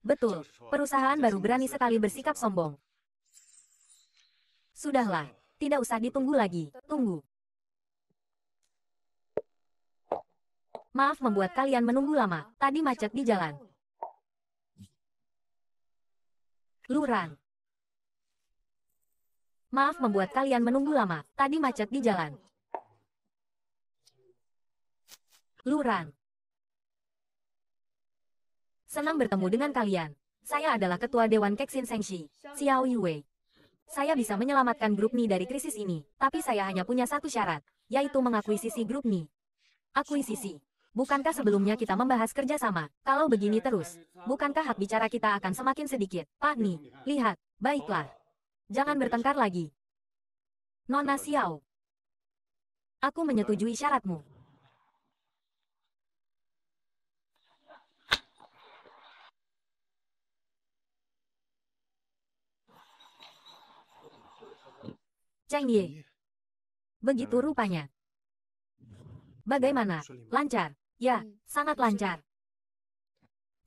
Betul, perusahaan baru berani sekali bersikap sombong. Sudahlah, tidak usah ditunggu lagi. Tunggu. Maaf membuat kalian menunggu lama. Tadi macet di jalan. Luran, Maaf membuat kalian menunggu lama, tadi macet di jalan. Luran. Senang bertemu dengan kalian. Saya adalah Ketua Dewan Keksin Sengshi, Xiao Yiwei. Saya bisa menyelamatkan grup Ni dari krisis ini, tapi saya hanya punya satu syarat, yaitu mengakuisisi grup Mi. Akuisisi. Bukankah sebelumnya kita membahas kerjasama? Kalau begini terus, bukankah hak bicara kita akan semakin sedikit? Pak Ni, lihat, baiklah. Jangan bertengkar lagi. Nona Xiao. Aku menyetujui syaratmu. Cheng Ye. Begitu rupanya. Bagaimana? Lancar? Ya, sangat lancar.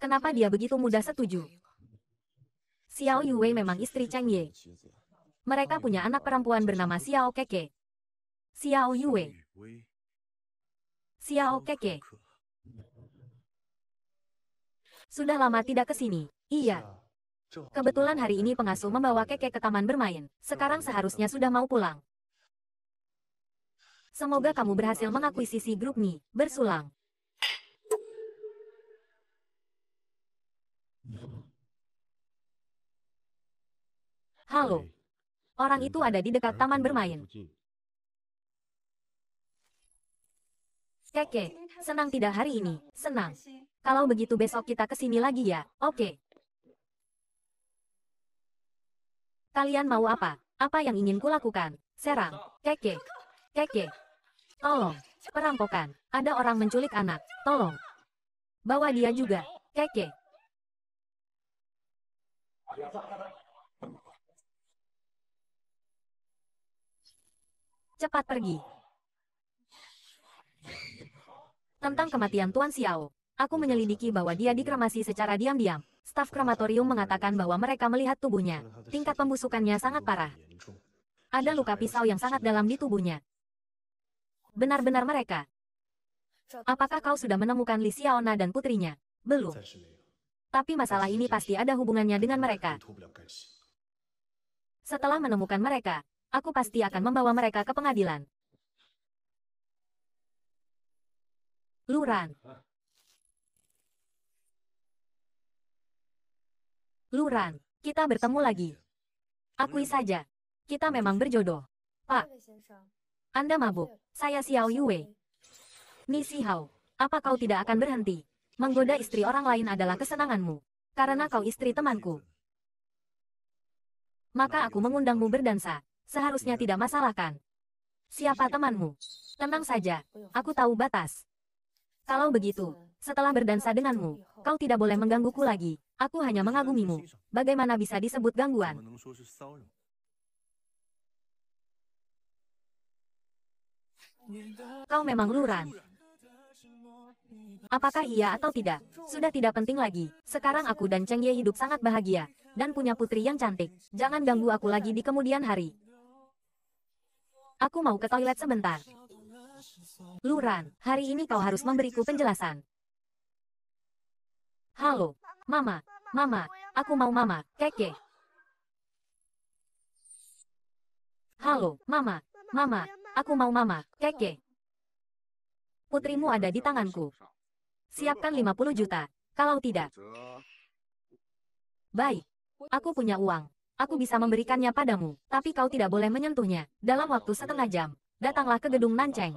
Kenapa dia begitu mudah setuju? Xiao Yue memang istri Cheng Ye. Mereka punya anak perempuan bernama Xiao Keke. Xiao Yue. Xiao Keke. Sudah lama tidak ke sini. Iya. Kebetulan hari ini pengasuh membawa Keke ke taman bermain. Sekarang seharusnya sudah mau pulang. Semoga kamu berhasil mengakuisisi grup Mi, bersulang. Halo. Orang itu ada di dekat taman bermain. Keke, senang tidak hari ini? Senang. Kalau begitu besok kita kesini lagi ya, oke. Kalian mau apa? Apa yang ingin kulakukan? Serang. Keke. Keke. Tolong. Perampokan. Ada orang menculik anak. Tolong. Bawa dia juga. Keke. Cepat pergi. Tentang kematian Tuan Xiao, aku menyelidiki bahwa dia dikremasi secara diam-diam. Staf krematorium mengatakan bahwa mereka melihat tubuhnya. Tingkat pembusukannya sangat parah. Ada luka pisau yang sangat dalam di tubuhnya. Benar-benar mereka. Apakah kau sudah menemukan Li Xiaona dan putrinya? Belum. Tapi masalah ini pasti ada hubungannya dengan mereka. Setelah menemukan mereka, aku pasti akan membawa mereka ke pengadilan. Luran. Luran, kita bertemu lagi. Akui saja, kita memang berjodoh. Pak, Anda mabuk, saya Xiao Yue. Ni Hao, apa kau tidak akan berhenti? Menggoda istri orang lain adalah kesenanganmu, karena kau istri temanku. Maka aku mengundangmu berdansa seharusnya tidak masalah kan? Siapa temanmu? Tenang saja, aku tahu batas. Kalau begitu, setelah berdansa denganmu, kau tidak boleh menggangguku lagi. Aku hanya mengagumimu. Bagaimana bisa disebut gangguan? Kau memang luran. Apakah iya atau tidak? Sudah tidak penting lagi. Sekarang aku dan Cheng Ye hidup sangat bahagia dan punya putri yang cantik. Jangan ganggu aku lagi di kemudian hari. Aku mau ke toilet sebentar. Luran, hari ini kau harus memberiku penjelasan. Halo, Mama, Mama, aku mau Mama, keke. Halo, Mama, Mama, aku mau Mama, keke. Putrimu ada di tanganku. Siapkan 50 juta, kalau tidak. Baik, aku punya uang aku bisa memberikannya padamu, tapi kau tidak boleh menyentuhnya. Dalam waktu setengah jam, datanglah ke gedung Nanceng.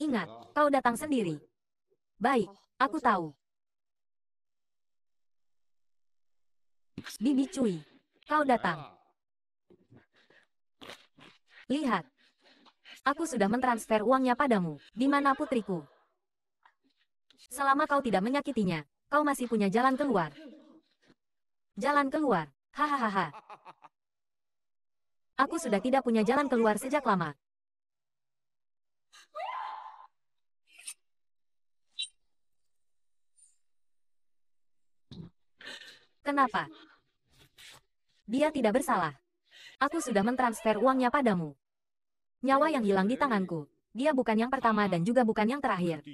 Ingat, kau datang sendiri. Baik, aku tahu. Bibi Cui, kau datang. Lihat, aku sudah mentransfer uangnya padamu. Di mana putriku? Selama kau tidak menyakitinya, kau masih punya jalan keluar. Jalan keluar. Hahaha. Aku sudah tidak punya jalan keluar sejak lama. Kenapa? Dia tidak bersalah. Aku sudah mentransfer uangnya padamu. Nyawa yang hilang di tanganku. Dia bukan yang pertama dan juga bukan yang terakhir.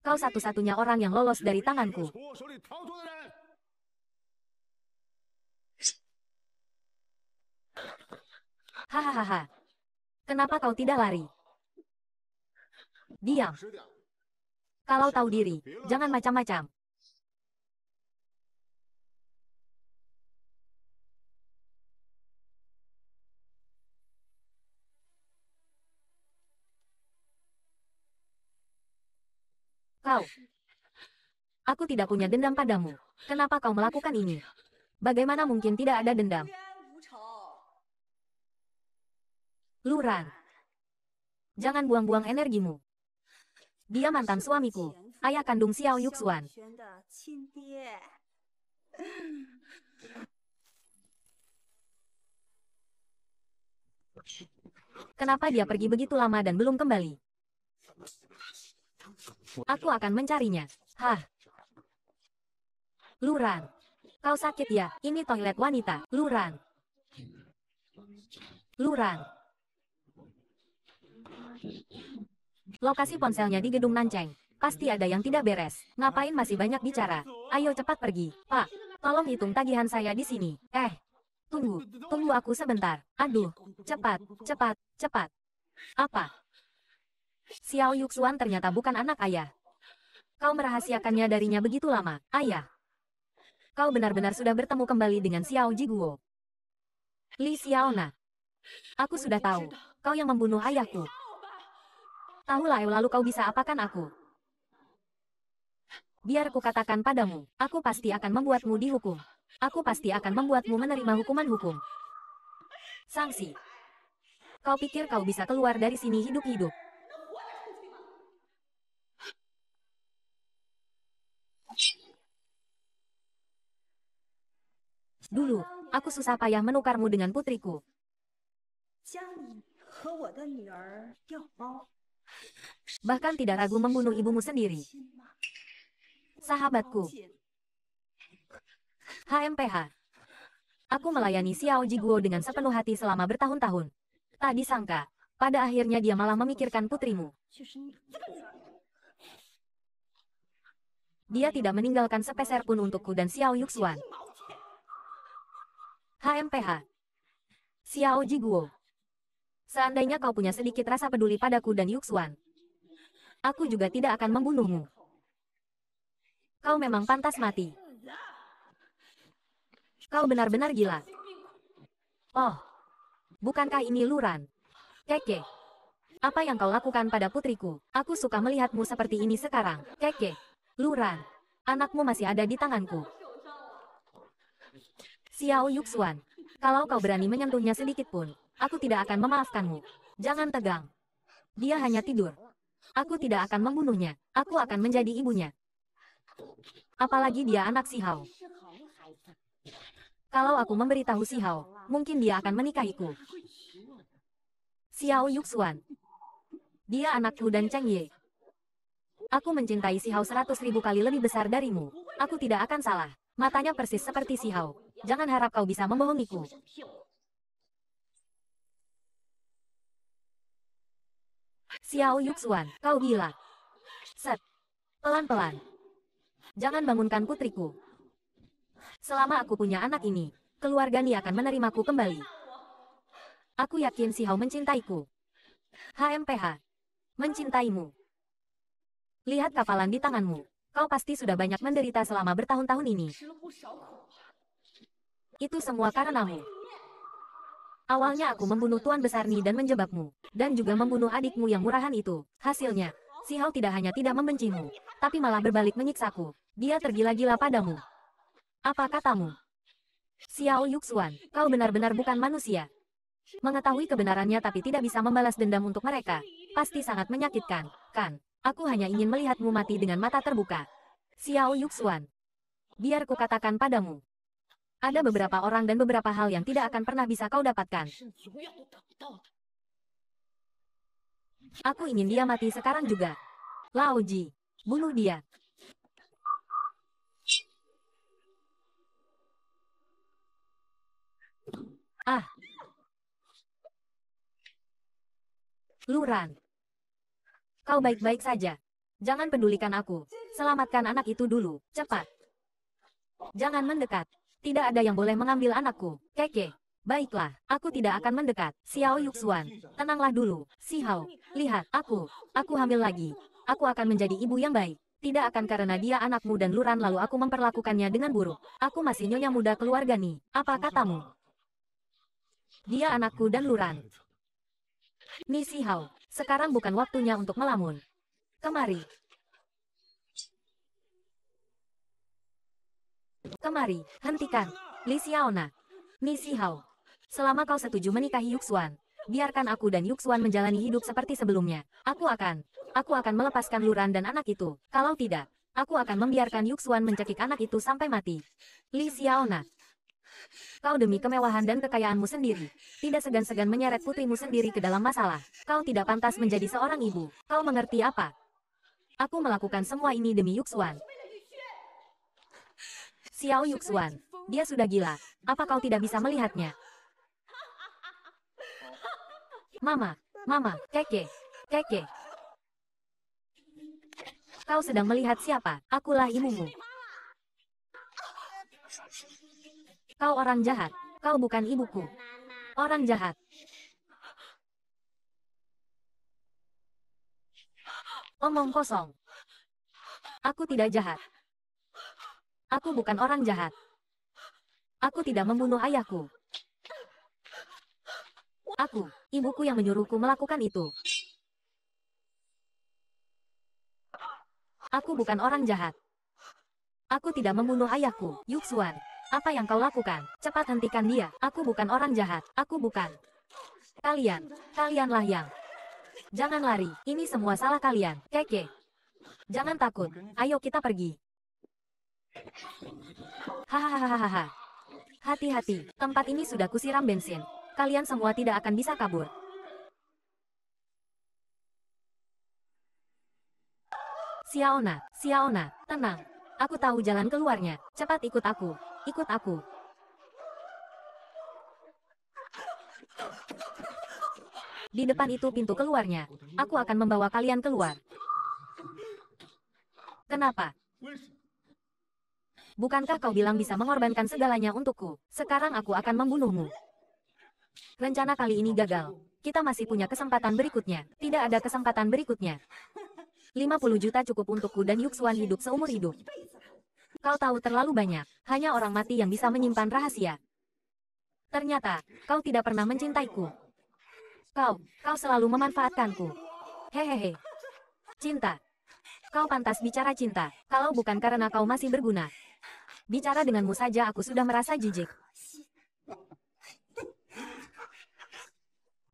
Kau satu-satunya orang yang lolos dari tanganku. Hahaha. Kenapa kau tidak lari? Diam. Kalau tahu diri, jangan macam-macam. Kau. Aku tidak punya dendam padamu. Kenapa kau melakukan ini? Bagaimana mungkin tidak ada dendam? Luran. Jangan buang-buang energimu. Dia mantan suamiku, ayah kandung Xiao Yuxuan. Kenapa dia pergi begitu lama dan belum kembali? Aku akan mencarinya. Hah. Luran. Kau sakit ya, ini toilet wanita. Luran. Luran. Lokasi ponselnya di gedung Nanceng. Pasti ada yang tidak beres. Ngapain masih banyak bicara? Ayo cepat pergi. Pak, tolong hitung tagihan saya di sini. Eh, tunggu, tunggu aku sebentar. Aduh, cepat, cepat, cepat. Apa? Xiao Yuxuan ternyata bukan anak ayah. Kau merahasiakannya darinya begitu lama, ayah. Kau benar-benar sudah bertemu kembali dengan Xiao Jiguo. Li Xiaona. Aku sudah tahu, kau yang membunuh ayahku. Tahu lah lalu kau bisa apakan aku. Biar ku katakan padamu, aku pasti akan membuatmu dihukum. Aku pasti akan membuatmu menerima hukuman hukum. Sanksi. Kau pikir kau bisa keluar dari sini hidup-hidup? Dulu, aku susah payah menukarmu dengan putriku. Bahkan tidak ragu membunuh ibumu sendiri. Sahabatku. HMPH. Aku melayani Xiao Jiguo dengan sepenuh hati selama bertahun-tahun. Tak disangka, pada akhirnya dia malah memikirkan putrimu. Dia tidak meninggalkan sepeser pun untukku dan Xiao Yuxuan. HMPH. Xiao Jiguo. Seandainya kau punya sedikit rasa peduli padaku dan Yuxuan, aku juga tidak akan membunuhmu. Kau memang pantas mati. Kau benar-benar gila. Oh, bukankah ini Luran? Keke. Apa yang kau lakukan pada putriku? Aku suka melihatmu seperti ini sekarang. Keke. Luran. Anakmu masih ada di tanganku. Xiao Yuxuan. Kalau kau berani menyentuhnya sedikit pun, aku tidak akan memaafkanmu. Jangan tegang. Dia hanya tidur. Aku tidak akan membunuhnya, aku akan menjadi ibunya. Apalagi dia anak si Hao. Kalau aku memberitahu si Hao, mungkin dia akan menikahiku. Xiao Yuxuan. Dia anakku dan Cheng Ye. Aku mencintai si Hao seratus ribu kali lebih besar darimu. Aku tidak akan salah. Matanya persis seperti si Hao. Jangan harap kau bisa membohongiku. Xiao Yuxuan, kau gila. Set. Pelan-pelan. Jangan bangunkan putriku. Selama aku punya anak ini, keluarga Ni akan menerimaku kembali. Aku yakin si Hao mencintaiku. HMPH. Mencintaimu. Lihat kapalan di tanganmu. Kau pasti sudah banyak menderita selama bertahun-tahun ini. Itu semua karena karenamu. Awalnya aku membunuh Tuan Besarni dan menjebakmu, dan juga membunuh adikmu yang murahan itu. Hasilnya, si Hao tidak hanya tidak membencimu, tapi malah berbalik menyiksaku. Dia tergila-gila padamu. Apa katamu? Xiao Yuxuan, kau benar-benar bukan manusia. Mengetahui kebenarannya tapi tidak bisa membalas dendam untuk mereka, pasti sangat menyakitkan, kan? Aku hanya ingin melihatmu mati dengan mata terbuka. Xiao Yuxuan. Biar ku katakan padamu, ada beberapa orang dan beberapa hal yang tidak akan pernah bisa kau dapatkan. Aku ingin dia mati sekarang juga. Lao Ji, bunuh dia. Ah. Luran. Kau baik-baik saja. Jangan pedulikan aku. Selamatkan anak itu dulu, cepat. Jangan mendekat. Tidak ada yang boleh mengambil anakku, keke. Baiklah, aku tidak akan mendekat. Xiao Yuxuan, tenanglah dulu. Si Hao, lihat, aku, aku hamil lagi. Aku akan menjadi ibu yang baik. Tidak akan karena dia anakmu dan Luran lalu aku memperlakukannya dengan buruk. Aku masih nyonya muda keluarga nih. Apa katamu? Dia anakku dan Luran. Ni Hao, sekarang bukan waktunya untuk melamun. Kemari, Kemari, hentikan. Li Xiaona. Ni Hao. Selama kau setuju menikahi Yuxuan, biarkan aku dan Yuxuan menjalani hidup seperti sebelumnya. Aku akan, aku akan melepaskan Luran dan anak itu. Kalau tidak, aku akan membiarkan Yuxuan mencekik anak itu sampai mati. Li Xiaona. Kau demi kemewahan dan kekayaanmu sendiri, tidak segan-segan menyeret putrimu sendiri ke dalam masalah. Kau tidak pantas menjadi seorang ibu. Kau mengerti apa? Aku melakukan semua ini demi Yuxuan. Xiao Yuxuan. Dia sudah gila. Apa kau tidak bisa melihatnya? Mama, mama, keke, keke. Kau sedang melihat siapa? Akulah ibumu. Kau orang jahat. Kau bukan ibuku. Orang jahat. Omong kosong. Aku tidak jahat. Aku bukan orang jahat. Aku tidak membunuh ayahku. Aku, ibuku yang menyuruhku melakukan itu. Aku bukan orang jahat. Aku tidak membunuh ayahku, Yuxuan. Apa yang kau lakukan? Cepat hentikan dia. Aku bukan orang jahat. Aku bukan. Kalian, kalianlah yang. Jangan lari, ini semua salah kalian, keke. Jangan takut, ayo kita pergi. Hahaha. Hati-hati, tempat ini sudah kusiram bensin. Kalian semua tidak akan bisa kabur. Siaona, Siaona, tenang. Aku tahu jalan keluarnya. Cepat ikut aku. Ikut aku. Di depan itu pintu keluarnya. Aku akan membawa kalian keluar. Kenapa? Bukankah kau bilang bisa mengorbankan segalanya untukku? Sekarang aku akan membunuhmu. Rencana kali ini gagal. Kita masih punya kesempatan berikutnya. Tidak ada kesempatan berikutnya. 50 juta cukup untukku dan Yuxuan hidup seumur hidup. Kau tahu terlalu banyak. Hanya orang mati yang bisa menyimpan rahasia. Ternyata, kau tidak pernah mencintaiku. Kau, kau selalu memanfaatkanku. Hehehe. Cinta. Kau pantas bicara cinta, kalau bukan karena kau masih berguna. Bicara denganmu saja aku sudah merasa jijik.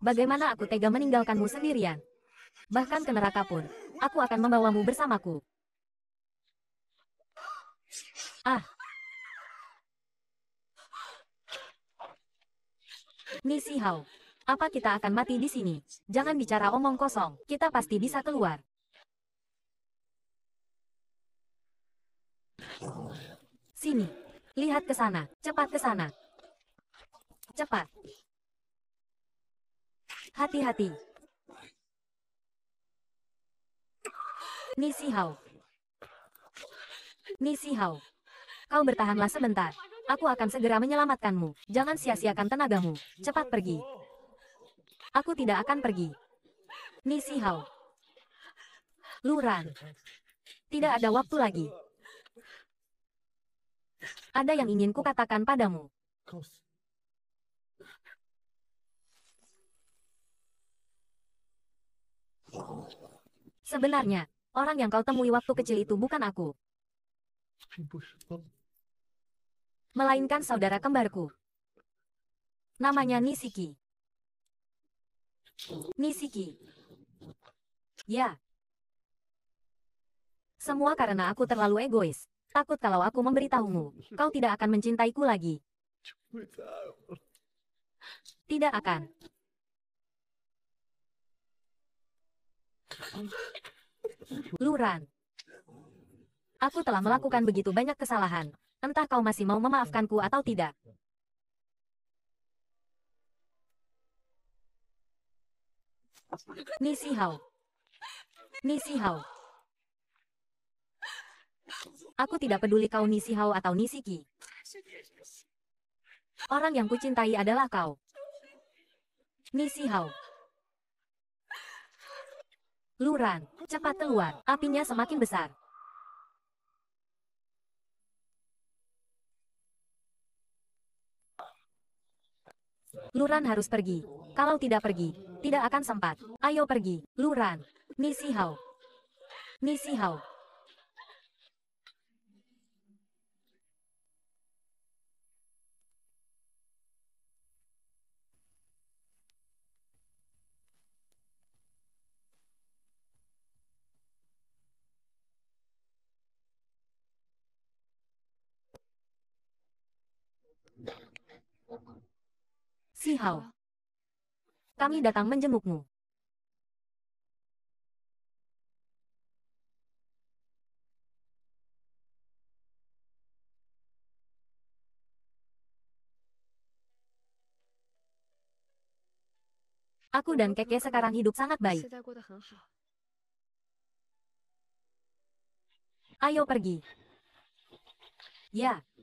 Bagaimana aku tega meninggalkanmu sendirian? Bahkan ke neraka pun, aku akan membawamu bersamaku. Ah. Nisi Hao. Apa kita akan mati di sini? Jangan bicara omong kosong, kita pasti bisa keluar. Sini. Lihat ke sana. Cepat ke sana. Cepat. Hati-hati. Nisi Hao, Kau bertahanlah sebentar. Aku akan segera menyelamatkanmu. Jangan sia-siakan tenagamu. Cepat pergi. Aku tidak akan pergi. Hao, Luran. Tidak ada waktu lagi. Ada yang ingin kukatakan padamu. Sebenarnya, orang yang kau temui waktu kecil itu bukan aku. Melainkan saudara kembarku. Namanya Nisiki. Nisiki. Ya. Semua karena aku terlalu egois. Takut kalau aku memberitahumu, kau tidak akan mencintaiku lagi. Tidak akan. Luran. Aku telah melakukan begitu banyak kesalahan. Entah kau masih mau memaafkanku atau tidak. Nisi Hao. Nisi Hao. Aku tidak peduli kau Nisi Hao atau Nisi Ki. Orang yang kucintai adalah kau. Nisi Hao. Luran, cepat keluar, apinya semakin besar. Luran harus pergi. Kalau tidak pergi, tidak akan sempat. Ayo pergi, Luran. Nisi Hao. Nisi Hao. Si Hao. Kami datang menjemukmu. Aku dan Keke sekarang hidup sangat baik. Ayo pergi. Ya,